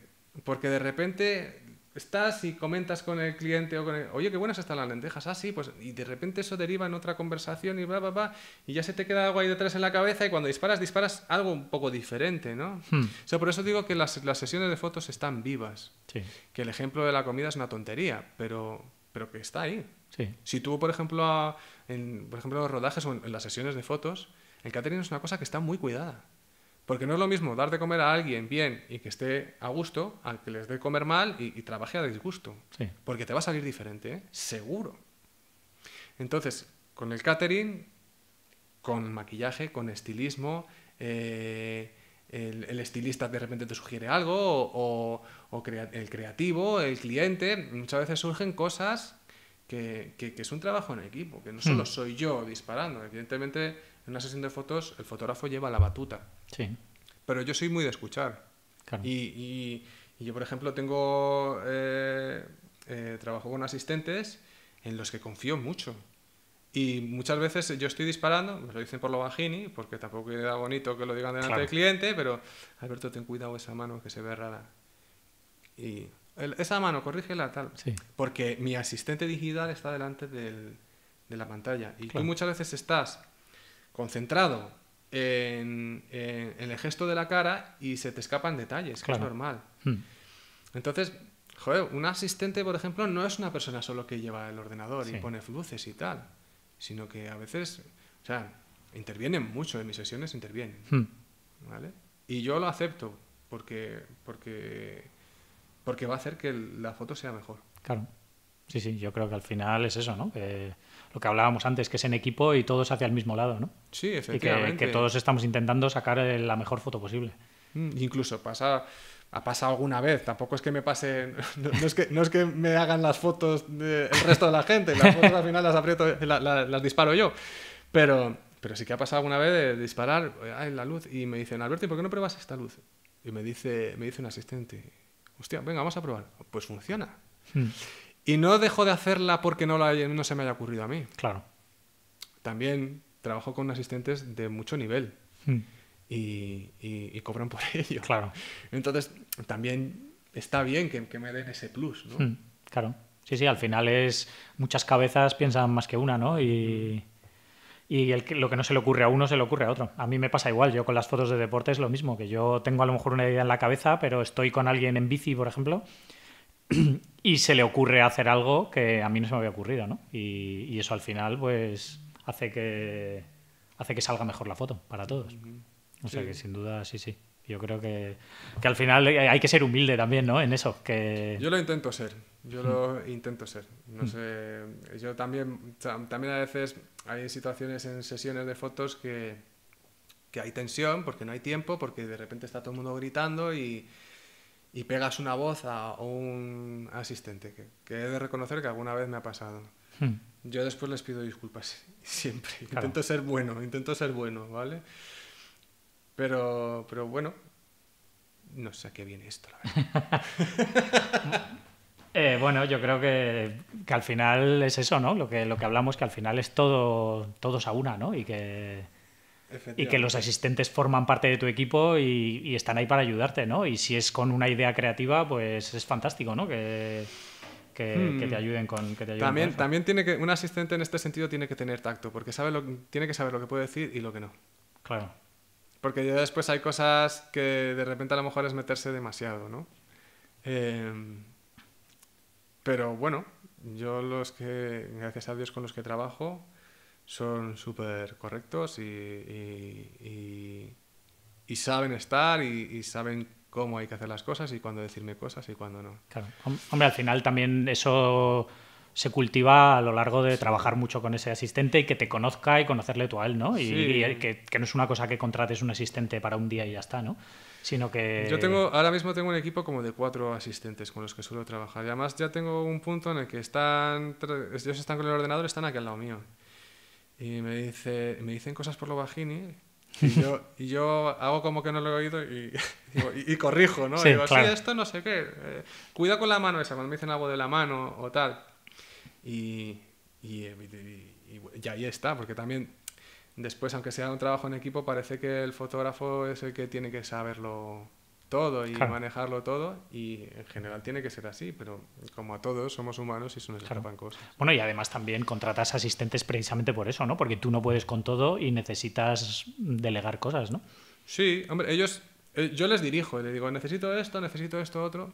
porque de repente estás y comentas con el cliente o con oye, qué buenas están las lentejas, ah, pues, y de repente eso deriva en otra conversación y bla, bla, bla, y ya se te queda algo ahí detrás en la cabeza y cuando disparas, disparas algo un poco diferente, ¿no? Hmm. O sea, por eso digo que las, sesiones de fotos están vivas, que el ejemplo de la comida es una tontería, pero, pero que está ahí. Si tú, por ejemplo, en, por ejemplo, los rodajes o en las sesiones de fotos, el catering es una cosa que está muy cuidada. Porque no es lo mismo dar de comer a alguien bien y que esté a gusto, al que les dé comer mal y, trabaje a disgusto. Porque te va a salir diferente, ¿eh? seguro. Entonces, con el catering, con maquillaje, con estilismo, eh, el, estilista de repente te sugiere algo, o, el creativo, el cliente, muchas veces surgen cosas que, que, es un trabajo en equipo, que no solo mm. soy yo disparando, evidentemente en una sesión de fotos el fotógrafo lleva la batuta. Pero yo soy muy de escuchar. Y, yo, por ejemplo, tengo. Eh, eh, trabajo con asistentes en los que confío mucho. Y muchas veces yo estoy disparando, me lo dicen por lo bajini, porque tampoco queda bonito que lo digan delante del cliente, pero Alberto, ten cuidado esa mano que se ve rara. Y esa mano, corrígela, tal. Porque mi asistente digital está delante de la pantalla. Y tú muchas veces estás concentrado en, el gesto de la cara y se te escapan detalles, que es normal. Hmm. Entonces, joder, un asistente, por ejemplo, no es una persona solo que lleva el ordenador y pone luces y tal, sino que a veces, o sea, intervienen mucho en mis sesiones, intervienen. Hmm. ¿Vale? Y yo lo acepto porque, porque, porque va a hacer que la foto sea mejor. Claro. Sí, sí, yo creo que al final es eso, ¿no? lo que hablábamos antes, que es en equipo y todos hacia el mismo lado, ¿no? Sí, efectivamente. Y que, todos estamos intentando sacar la mejor foto posible. Mm, incluso pasa ha pasado alguna vez, tampoco es que me pase, no, es, que, no es que me hagan las fotos del resto de la gente, las fotos al final las aprieto, las disparo yo, pero, pero sí que ha pasado alguna vez de disparar en la luz y me dicen, Alberto, por qué no pruebas esta luz? Y me dice, me dice un asistente, hostia, venga, vamos a probar, pues funciona. Hmm. Y no dejo de hacerla porque no, no se me haya ocurrido a mí. Claro. También trabajo con asistentes de mucho nivel mm. y, cobran por ello. Claro. Entonces, también está bien que, me den ese plus, ¿no? Mm. Claro. Sí, sí, al final es muchas cabezas piensan más que una, ¿no? Y, lo que no se le ocurre a uno se le ocurre a otro. A mí me pasa igual, yo con las fotos de deporte es lo mismo, que yo tengo a lo mejor una idea en la cabeza, pero estoy con alguien en bici, por ejemplo, y se le ocurre hacer algo que a mí no se me había ocurrido, ¿no? Y, eso al final, pues, hace que, hace que salga mejor la foto para todos. O sea que sin duda, sí, sí. Yo creo que, al final eh, hay que ser humilde también, ¿no? En eso. Yo lo intento ser. Yo lo intento ser. No sé. Yo también, también a veces hay situaciones en sesiones de fotos que, que hay tensión porque no hay tiempo, porque de repente está todo el mundo gritando y, y pegas una voz a, un asistente, que, he de reconocer que alguna vez me ha pasado. Hmm. Yo después les pido disculpas, siempre. Intento ser bueno, intento ser bueno, ¿vale? Pero, pero bueno, no sé a qué viene esto, la verdad. Eh, bueno, yo creo que, al final es eso, ¿no? Lo que, lo que hablamos, que al final es todo, todos a una, ¿no? Y que y que los asistentes forman parte de tu equipo y, están ahí para ayudarte, ¿no? Y si es con una idea creativa, pues es fantástico, ¿no? Que, hmm. te ayuden con que también tiene que un asistente en este sentido tiene que tener tacto porque sabe lo, tiene que saber lo que puede decir y lo que no claro porque ya después hay cosas que de repente a lo mejor es meterse demasiado no em, pero bueno yo los que gracias a Dios con los que trabajo son súper correctos y, saben estar y, saben cómo hay que hacer las cosas y cuándo decirme cosas y cuándo no. Claro. Hombre, al final también eso se cultiva a lo largo de trabajar mucho con ese asistente y que te conozca y conocerle tú a él, ¿no? Y, que, no es una cosa que contrates un asistente para un día y ya está, ¿no? Sino que... Yo tengo, ahora mismo tengo un equipo como de cuatro asistentes con los que suelo trabajar. Y además ya tengo un punto en el que están, ellos están con el ordenador, están aquí al lado mío y me, dice, me dicen cosas por lo bajini y yo, hago como que no lo he oído y, corrijo, ¿no? digo, sí, esto no sé qué. Eh, cuida con la mano esa, cuando me dicen algo de la mano o tal. Y, y ahí está, porque también después, aunque sea un trabajo en equipo, parece que el fotógrafo es el que tiene que saberlo todo y manejarlo todo y en general tiene que ser así, pero como a todos somos humanos y se nos escapan cosas. Bueno, y además también contratas asistentes precisamente por eso, ¿no? Porque tú no puedes con todo y necesitas delegar cosas, ¿no? Sí, hombre, ellos, eh, yo les dirijo, les digo, necesito esto, necesito esto, otro.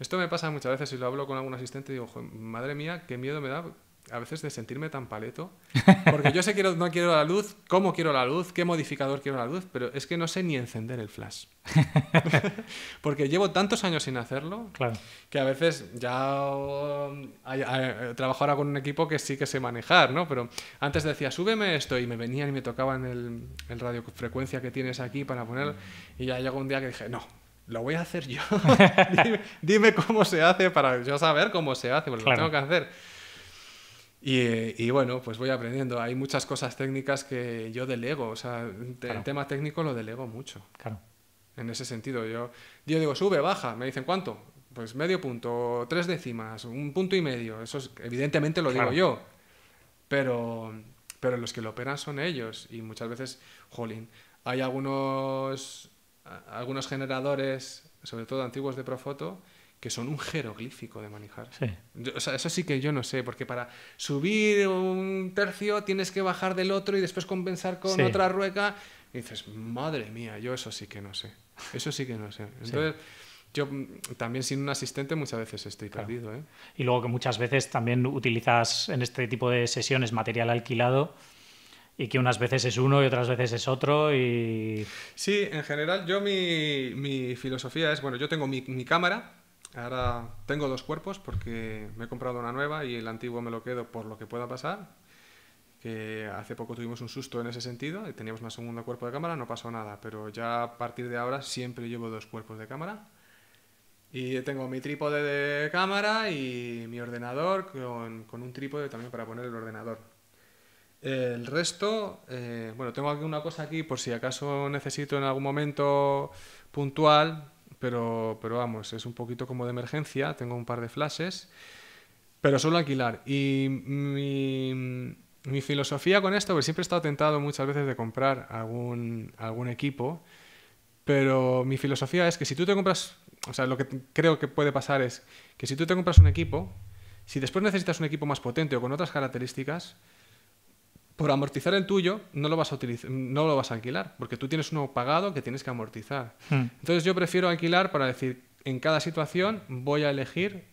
Esto me pasa muchas veces y lo hablo con algún asistente y digo, madre mía, qué miedo me da a veces de sentirme tan paleto, porque yo sé que no quiero la luz, cómo quiero la luz, qué modificador quiero la luz, pero es que no sé ni encender el flash. porque llevo tantos años sin hacerlo, claro. que a veces ya um, eh, trabajo ahora con un equipo que sí que sé manejar, ¿no? Pero antes decía, súbeme esto, y me venían y me tocaban el, radiofrecuencia que tienes aquí para poner, mm. y ya llegó un día que dije, no, lo voy a hacer yo. dime, cómo se hace para yo saber cómo se hace, porque lo tengo que hacer. Eh, y, bueno, pues voy aprendiendo. Hay muchas cosas técnicas que yo delego, o sea, el tema técnico lo delego mucho. Claro. En ese sentido, yo, yo digo, sube, baja, me dicen, ¿cuánto? Pues medio punto, tres décimas, un punto y medio. Eso evidentemente lo digo yo. Pero, los que lo operan son ellos. Y muchas veces, jolín, hay algunos, algunos generadores, sobre todo antiguos de Profoto, que son un jeroglífico de manejar. Sí. eso sí que yo no sé, porque para subir un tercio tienes que bajar del otro y después compensar con otra rueca. Y dices, madre mía, yo eso sí que no sé. Eso sí que no sé. Entonces, yo también sin un asistente muchas veces estoy perdido. ¿eh? Y luego que muchas veces también utilizas en este tipo de sesiones material alquilado y que unas veces es uno y otras veces es otro y... Sí, en general yo mi, mi filosofía es, bueno, yo tengo mi, mi cámara, Ahora tengo dos cuerpos porque me he comprado una nueva y el antiguo me lo quedo por lo que pueda pasar. Que hace poco tuvimos un susto en ese sentido y teníamos más segunda cuerpo de cámara, no pasó nada, pero ya a partir de ahora siempre llevo dos cuerpos de cámara. Y tengo mi trípode de cámara y mi ordenador con, con un trípode también para poner el ordenador. El resto, eh, bueno, tengo aquí una cosa aquí por si acaso necesito en algún momento puntual pero, pero vamos, es un poquito como de emergencia, tengo un par de flashes, pero solo alquilar. Y mi, filosofía con esto, porque siempre he estado tentado muchas veces de comprar algún, algún equipo, pero mi filosofía es que si tú te compras, o sea, lo que creo que puede pasar es que si tú te compras un equipo, si después necesitas un equipo más potente o con otras características, por amortizar el tuyo no lo vas a no lo vas a alquilar, porque tú tienes uno pagado que tienes que amortizar. Hmm. Entonces yo prefiero alquilar para decir, en cada situación voy a elegir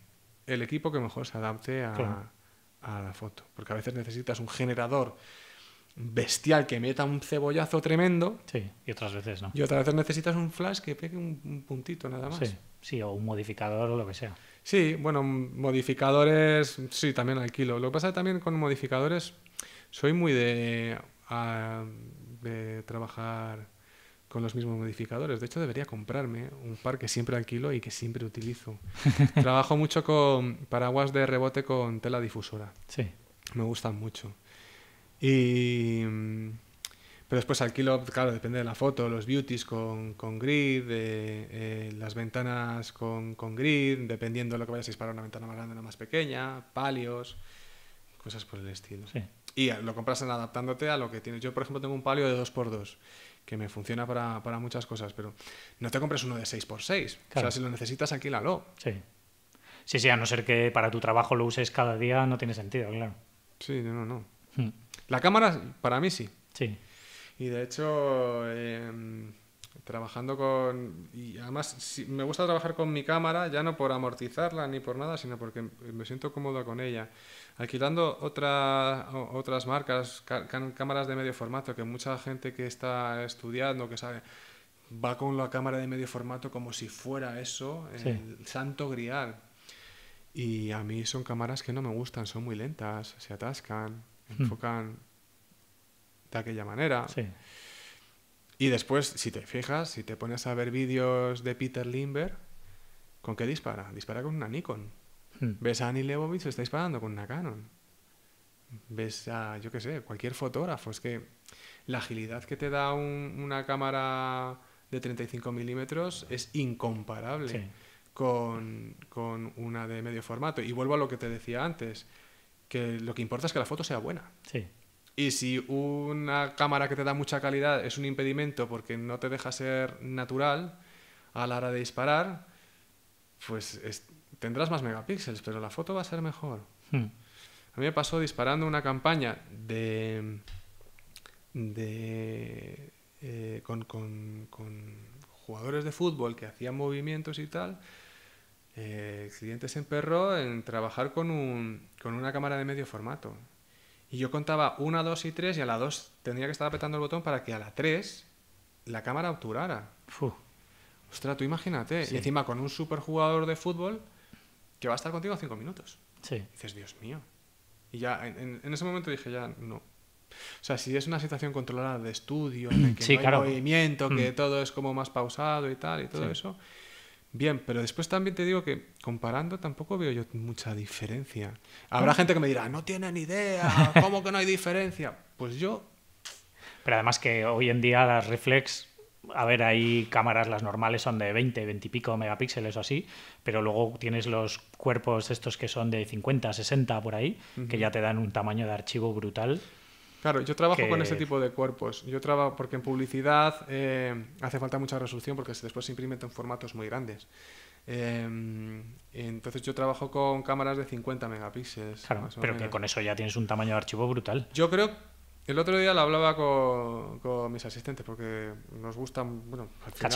el equipo que mejor se adapte a, la foto, porque a veces necesitas un generador bestial que meta un cebollazo tremendo. Sí, y otras veces no. Y otras veces necesitas un flash que pegue un, puntito nada más. Sí, sí, o un modificador o lo que sea. Sí, bueno, modificadores, sí, también alquilo. Lo que pasa también con modificadores soy muy ah, de, trabajar con los mismos modificadores. De hecho, debería comprarme un par que siempre alquilo y que siempre utilizo. Trabajo mucho con paraguas de rebote con tela difusora. Sí. Me gustan mucho. Y... Mm, pero después alquilo, claro, depende de la foto, los beauties con, grid, eh, las ventanas con, con, grid, dependiendo de lo que vayas a disparar, una ventana más grande, o una más pequeña, palios, cosas por el estilo. Sí y lo compras adaptándote a lo que tienes. Yo, por ejemplo, tengo un palio de 2x2 que me funciona para, muchas cosas, pero no te compres uno de 6x6. O sea, si lo necesitas, aquí lo Sí. Sí, sí, a no ser que para tu trabajo lo uses cada día, no tiene sentido, claro. Sí, no, no, hmm. La cámara, para mí sí. Sí. Y de hecho, em, trabajando con... Y además me gusta trabajar con mi cámara, ya no por amortizarla ni por nada, sino porque me siento cómodo con ella. Alquilando otras marcas, cámaras de medio formato, que mucha gente que está estudiando, que sabe, va con la cámara de medio formato como si fuera eso, el santo grial. Y a mí son cámaras que no me gustan, son muy lentas, se atascan, hmm. enfocan de aquella manera. Sí. Y después, si te fijas, si te pones a ver vídeos de Peter Lindbergh, ¿con qué dispara? Dispara con una Nikon. Hmm. Ves a Annie Leibovitz, está disparando con una Canon. Ves a, yo qué sé, cualquier fotógrafo. Es que la agilidad que te da una cámara de 35 milímetros es incomparable con, con, una de medio formato. Y vuelvo a lo que te decía antes, que lo que importa es que la foto sea buena. Sí. Y si una cámara que te da mucha calidad es un impedimento porque no te deja ser natural a la hora de disparar, pues tendrás más megapíxeles, pero la foto va a ser mejor. Hmm. A mí me pasó disparando una campaña de. Eh, con, jugadores de fútbol que hacían movimientos y tal. Eh, clientes en perro en trabajar con una cámara de medio formato. Y yo contaba una, dos y tres, y a la dos tendría que estar apretando el botón para que a la 3 la cámara obturara. Ostras, tú imagínate. Y encima con un superjugador de fútbol que va a estar contigo cinco minutos. Sí. dices, Dios mío. Y ya en, ese momento dije, ya no. O sea, si es una situación controlada de estudio, en que hay movimiento, que mm. todo es como más pausado y tal, y todo eso, Bien, pero después también te digo que comparando tampoco veo yo mucha diferencia. Habrá gente que me dirá, no tiene ni idea, ¿cómo que no hay diferencia? Pues yo... Pero además que hoy en día las reflex, a ver, hay cámaras, las normales son de 20, 20 y pico megapíxeles o así, pero luego tienes los cuerpos estos que son de 50, 60 por ahí, que ya te dan un tamaño de archivo brutal. Claro, yo trabajo con ese tipo de cuerpos. Yo trabajo porque en publicidad eh, hace falta mucha resolución porque después se imprimen en formatos muy grandes. Em, entonces yo trabajo con cámaras de 50 megapíxeles. Claro, pero que con eso ya tienes un tamaño de archivo brutal. Yo creo, el otro día lo hablaba con, mis asistentes porque nos gusta, bueno, al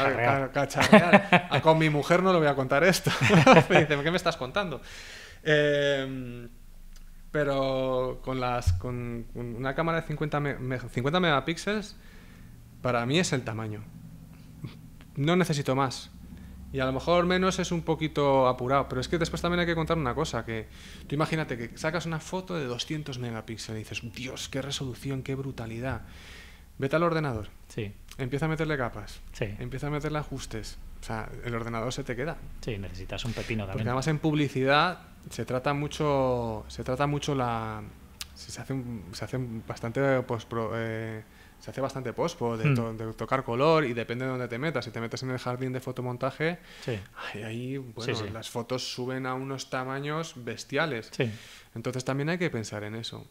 final, con mi mujer no le voy a contar esto. me dice, ¿qué me estás contando? Eh, pero con, las, con una cámara de 50, 50 megapíxeles, para mí es el tamaño. No necesito más. Y a lo mejor menos es un poquito apurado, pero es que después también hay que contar una cosa, que tú imagínate que sacas una foto de 200 megapíxeles y dices, Dios, qué resolución, qué brutalidad. Vete al ordenador. Sí. Empieza a meterle capas. Sí. Empieza a meterle ajustes. O sea, el ordenador se te queda. Sí, necesitas un pepino también. Porque además en publicidad se trata mucho, se trata mucho la, se hace, se bastante eh, se hace bastante pospo de, hmm. de, tocar color y depende de dónde te metas. Si te metes en el jardín de fotomontaje, ahí, bueno, las fotos suben a unos tamaños bestiales. Entonces también hay que pensar en eso.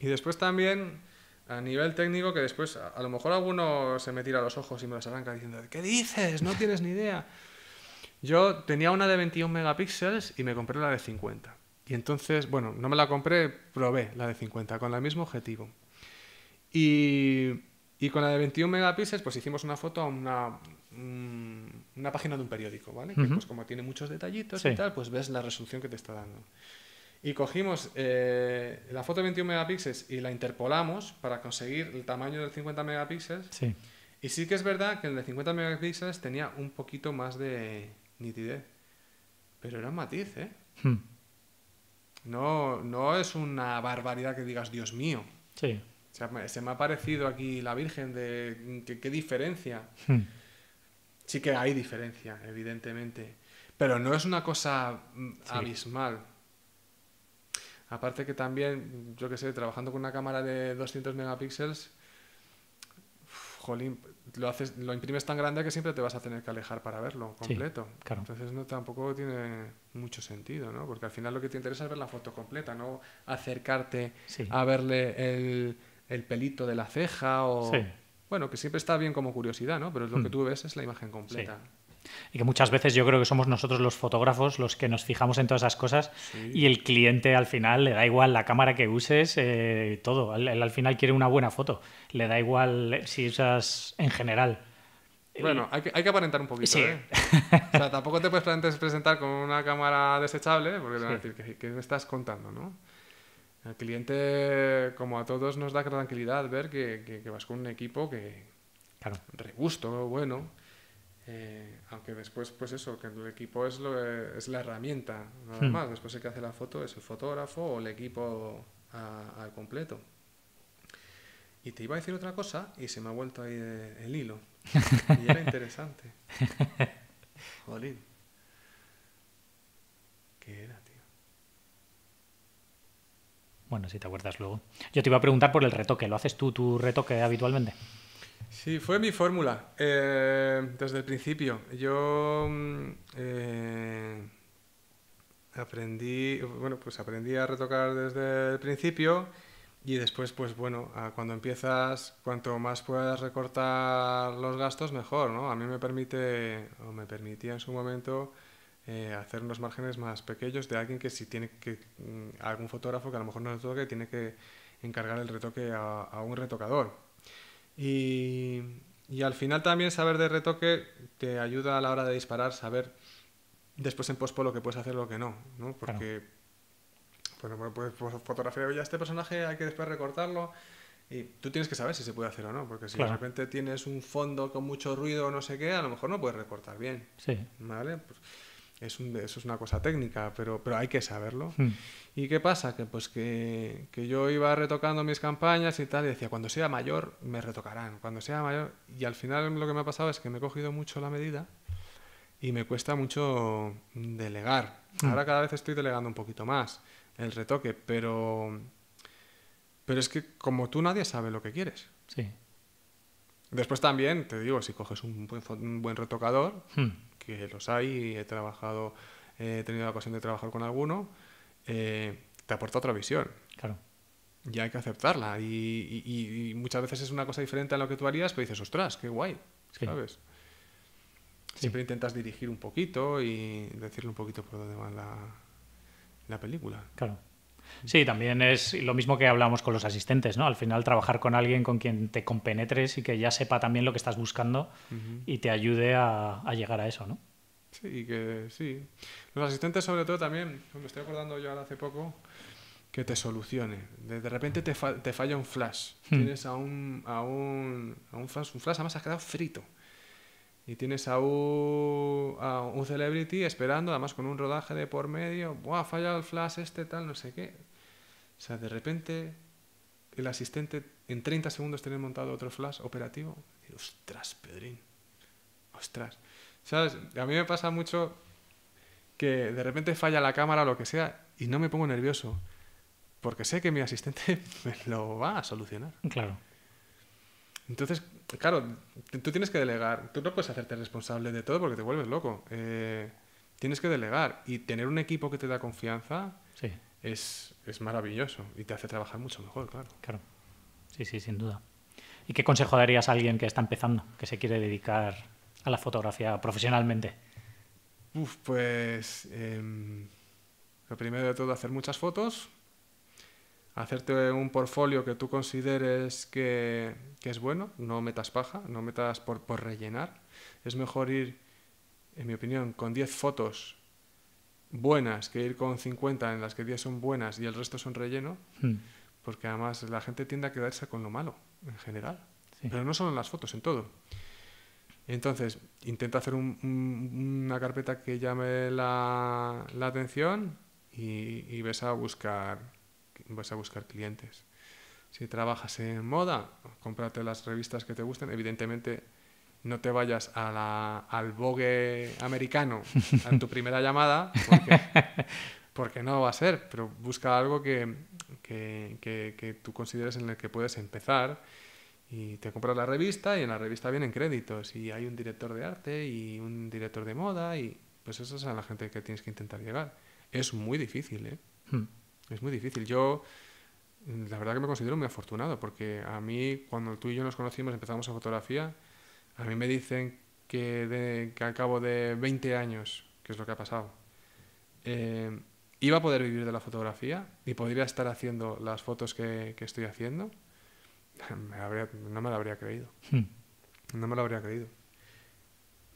Y después también a nivel técnico que después a, a, lo mejor alguno se me tira los ojos y me los arranca diciendo, ¿qué dices? No tienes ni idea. Yo tenía una de 21 megapíxeles y me compré la de 50. Y entonces, bueno, no me la compré, probé la de 50 con el mismo objetivo. Y, con la de 21 megapíxeles, pues hicimos una foto a una, mm, una página de un periódico, ¿vale? Que pues como tiene muchos detallitos y tal, pues ves la resolución que te está dando. Y cogimos eh, la foto de 21 megapíxeles y la interpolamos para conseguir el tamaño del 50 megapíxeles. Sí. Y sí que es verdad que el de 50 megapíxeles tenía un poquito más de, nitidez. Pero era un matiz, ¿eh? Hmm. No, no es una barbaridad que digas, Dios mío. Sí. O sea, se me ha parecido aquí la Virgen de qué, diferencia. Hmm. Sí que hay diferencia, evidentemente. Pero no es una cosa mm, abismal. Aparte que también, yo qué sé, trabajando con una cámara de 200 megapíxeles, jolín, lo haces lo imprimes tan grande que siempre te vas a tener que alejar para verlo completo. Entonces no tampoco tiene mucho sentido, ¿no? Porque al final lo que te interesa es ver la foto completa, no acercarte a verle el, pelito de la ceja o bueno, que siempre está bien como curiosidad, ¿no? Pero lo que hmm. tú ves es la imagen completa. Y que muchas veces yo creo que somos nosotros los fotógrafos los que nos fijamos en todas esas cosas y el cliente al final le da igual la cámara que uses, eh, todo. Él, al final quiere una buena foto. Le da igual eh, si usas en general. Bueno, hay que, hay que aparentar un poquito. Sí. ¿eh? O sea, tampoco te puedes presentar con una cámara desechable porque te van a decir, ¿qué, me estás contando? ¿no? Al cliente, como a todos, nos da tranquilidad ver que, vas con un equipo que. Claro. Regusto, bueno eh, aunque después, pues eso, que el equipo es, lo, eh, es la herramienta, nada hmm. más. Después el que hace la foto es el fotógrafo o el equipo al completo. Y te iba a decir otra cosa y se me ha vuelto ahí eh, el hilo. Y era interesante. Jolín. ¿Qué era, tío? Bueno, si te acuerdas luego. Yo te iba a preguntar por el retoque. ¿Lo haces tú, tu retoque habitualmente? Sí, fue mi fórmula eh, desde el principio. Yo mm, eh, aprendí, bueno, pues aprendí a retocar desde el principio y después, pues bueno, cuando empiezas, cuanto más puedas recortar los gastos, mejor, ¿no? A mí me permite, o me permitía en su momento, eh, hacer unos márgenes más pequeños de alguien que si tiene que, mm, algún fotógrafo que a lo mejor no toque tiene que encargar el retoque a un retocador y, al final también saber de retoque te ayuda a la hora de disparar, saber después en pospo lo que puedes hacer, lo que no, ¿no? Porque, pues, bueno, puedes pues, fotografiar ya este personaje, hay que después recortarlo y tú tienes que saber si se puede hacer o no, porque si de repente tienes un fondo con mucho ruido o no sé qué, a lo mejor no puedes recortar bien. Sí. ¿Vale? Pues, es eso es una cosa técnica, pero, pero hay que saberlo. Hmm. ¿Y qué pasa? Que, pues que, yo iba retocando mis campañas y tal, y decía, cuando sea mayor me retocarán, cuando sea mayor... Y al final lo que me ha pasado es que me he cogido mucho la medida y me cuesta mucho delegar. Hmm. Ahora cada vez estoy delegando un poquito más el retoque, pero... Pero es que como tú nadie sabe lo que quieres. Sí. Después también, te digo, si coges un buen, retocador... Hmm que los hay, he trabajado, he tenido la ocasión de trabajar con alguno, eh, te aporta otra visión. Claro. Y hay que aceptarla. Y, muchas veces es una cosa diferente a lo que tú harías, pero dices, ostras, qué guay, ¿sabes? Siempre intentas dirigir un poquito y decirle un poquito por dónde va la, la película. Claro. Sí, también es lo mismo que hablamos con los asistentes, ¿no? Al final trabajar con alguien con quien te compenetres y que ya sepa también lo que estás buscando y te ayude a, llegar a eso, ¿no? Sí, que sí. Los asistentes sobre todo también, me estoy acordando yo ahora hace poco, que te solucione. De, repente te, te, falla un flash. Hmm. Tienes a un, a un, a un flash, un flash además has quedado frito y tienes a un, celebrity esperando, además con un rodaje de por medio, ¡buah! Ha el flash este, tal, no sé qué. O sea, de repente el asistente en 30 segundos tiene montado otro flash operativo. Y, ¡Ostras, Pedrín! ¡Ostras! ¿Sabes? A mí me pasa mucho que de repente falla la cámara o lo que sea y no me pongo nervioso. Porque sé que mi asistente me lo va a solucionar. Claro. Entonces, claro, tú tienes que delegar. Tú no puedes hacerte responsable de todo porque te vuelves loco. Eh, tienes que delegar. Y tener un equipo que te da confianza es, maravilloso y te hace trabajar mucho mejor, claro. Claro. Sí, sí, sin duda. ¿Y qué consejo darías a alguien que está empezando, que se quiere dedicar a la fotografía profesionalmente? Uf, pues em, lo primero de todo, hacer muchas fotos, hacerte un portfolio que tú consideres que, es bueno, no metas paja, no metas por, por rellenar. Es mejor ir, en mi opinión, con 10 fotos buenas que ir con 50 en las que 10 son buenas y el resto son relleno, hmm. porque además la gente tiende a quedarse con lo malo en general, pero no solo en las fotos, en todo. Entonces, intenta hacer una carpeta que llame la, la atención y, y ves a buscar vas a buscar clientes. Si trabajas en moda, cómprate las revistas que te gusten. Evidentemente, no te vayas a al bogue americano en tu primera llamada, porque, no va a ser, pero busca algo que, que, que, tú consideres en el que puedes empezar y te compras la revista y en la revista vienen créditos y hay un director de arte y un director de moda y pues eso es la gente que tienes que intentar llegar. Es muy difícil, ¿eh? Hmm. Es muy difícil. Yo, mm, la verdad que me considero muy afortunado, porque a mí, cuando tú y yo nos conocimos, empezamos a fotografía, a mí me dicen que, de, que al cabo de 20 años, que es lo que ha pasado, eh, iba a poder vivir de la fotografía y podría estar haciendo las fotos que, estoy haciendo, me habría, no me lo habría creído. Hmm. No me lo habría creído.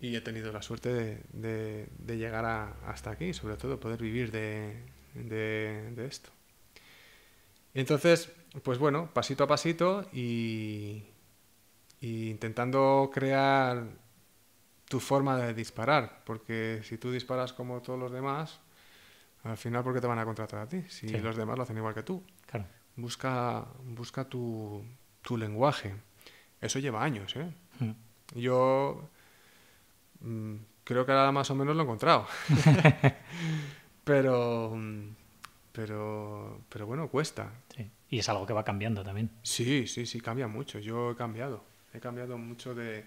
Y he tenido la suerte de, llegar a, hasta aquí, sobre todo poder vivir de, de, esto. Entonces, pues bueno, pasito a pasito y, intentando crear tu forma de disparar, porque si tú disparas como todos los demás, al final ¿por qué te van a contratar a ti? Si los demás lo hacen igual que tú. Busca, busca tu, tu lenguaje. Eso lleva años, ¿eh? Mm. Yo mm, creo que ahora más o menos lo he encontrado. Pero, mm, pero, pero bueno, cuesta. Y es algo que va cambiando también. Sí, sí, sí, cambia mucho. Yo he cambiado. He cambiado mucho de,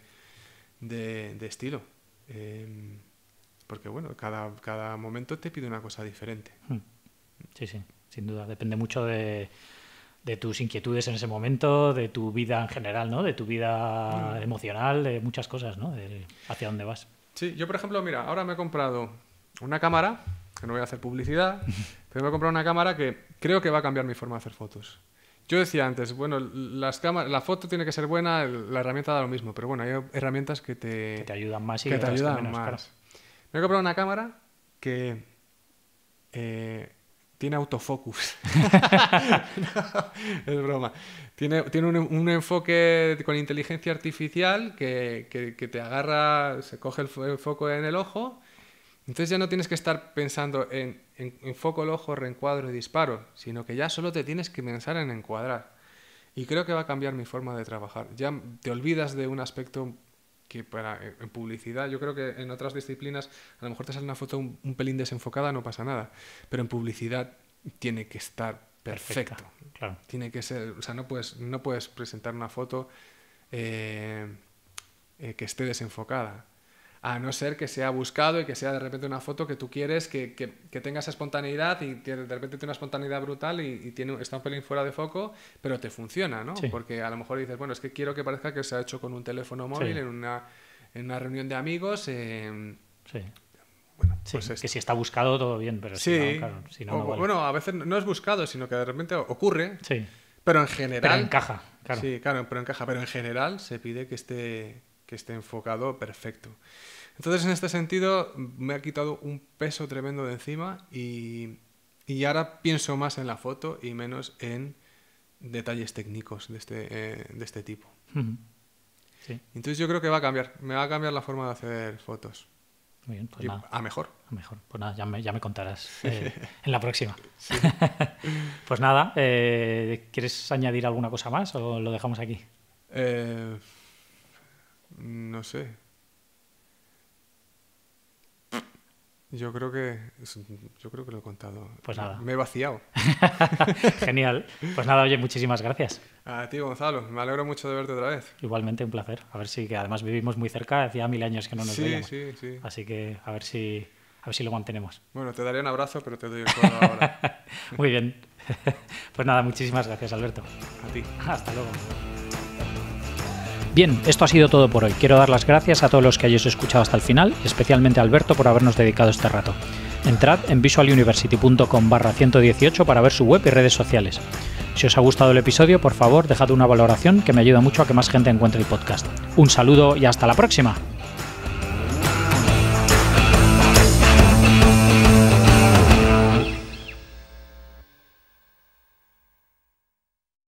de, estilo. Em, porque bueno, cada, cada momento te pide una cosa diferente. Hmm. Sí, sí, sin duda. Depende mucho de, tus inquietudes en ese momento, de tu vida en general, ¿no? De tu vida hmm. emocional, de muchas cosas, ¿no? De hacia dónde vas. Sí, yo por ejemplo, mira, ahora me he comprado una cámara no voy a hacer publicidad, pero me a comprar una cámara que creo que va a cambiar mi forma de hacer fotos. Yo decía antes, bueno, las cámaras, la foto tiene que ser buena, la herramienta da lo mismo, pero bueno, hay herramientas que te, te ayudan más y que te ayudan Me he comprado una cámara que eh, tiene autofocus. es broma. Tiene, tiene un, enfoque con inteligencia artificial que, te agarra, se coge el, foco en el ojo entonces ya no tienes que estar pensando en, en enfoco el ojo, reencuadro y disparo, sino que ya solo te tienes que pensar en encuadrar. Y creo que va a cambiar mi forma de trabajar. Ya te olvidas de un aspecto que para, eh, en publicidad, yo creo que en otras disciplinas a lo mejor te sale una foto un, pelín desenfocada, no pasa nada, pero en publicidad tiene que estar perfecto. claro. Tiene que ser, o sea, no puedes, no puedes presentar una foto eh, eh, que esté desenfocada a no ser que sea buscado y que sea de repente una foto que tú quieres que, que, tenga esa espontaneidad y de repente tiene una espontaneidad brutal y, tiene, está un pelín fuera de foco, pero te funciona, ¿no? Porque a lo mejor dices, bueno, es que quiero que parezca que se ha hecho con un teléfono móvil en, una, en una reunión de amigos. Em, sí. Bueno, pues que si está buscado todo bien, pero si no, claro, Bueno, a veces no es buscado, sino que de repente ocurre. Sí. Pero en general. encaja, claro. Sí, claro, pero encaja. Pero en general se pide que esté, que esté enfocado perfecto. Entonces, en este sentido, me ha quitado un peso tremendo de encima y, ahora pienso más en la foto y menos en detalles técnicos de este, eh, este tipo. Entonces yo creo que va a cambiar, me va a cambiar la forma de hacer fotos. Muy bien, pues A mejor. A mejor. Pues nada, ya me, contarás eh, en la próxima. pues nada, eh, ¿quieres añadir alguna cosa más o lo dejamos aquí? no sé. Yo creo que yo creo que lo he contado. Pues nada. Me he vaciado. Genial. Pues nada, oye, muchísimas gracias. A ti, Gonzalo. Me alegro mucho de verte otra vez. Igualmente, un placer. A ver si que además vivimos muy cerca, hacía mil años que no nos sí, veíamos. Sí, sí, Así que a ver si a ver si lo mantenemos. Bueno, te daré un abrazo, pero te doy el codo ahora. muy bien. Pues nada, muchísimas gracias, Alberto. A ti. Hasta luego. Bien, esto ha sido todo por hoy. Quiero dar las gracias a todos los que hayáis escuchado hasta el final, especialmente a Alberto por habernos dedicado este rato. Entrad en visualuniversity.com barra 118 para ver su web y redes sociales. Si os ha gustado el episodio, por favor, dejad una valoración que me ayuda mucho a que más gente encuentre el podcast. Un saludo y hasta la próxima.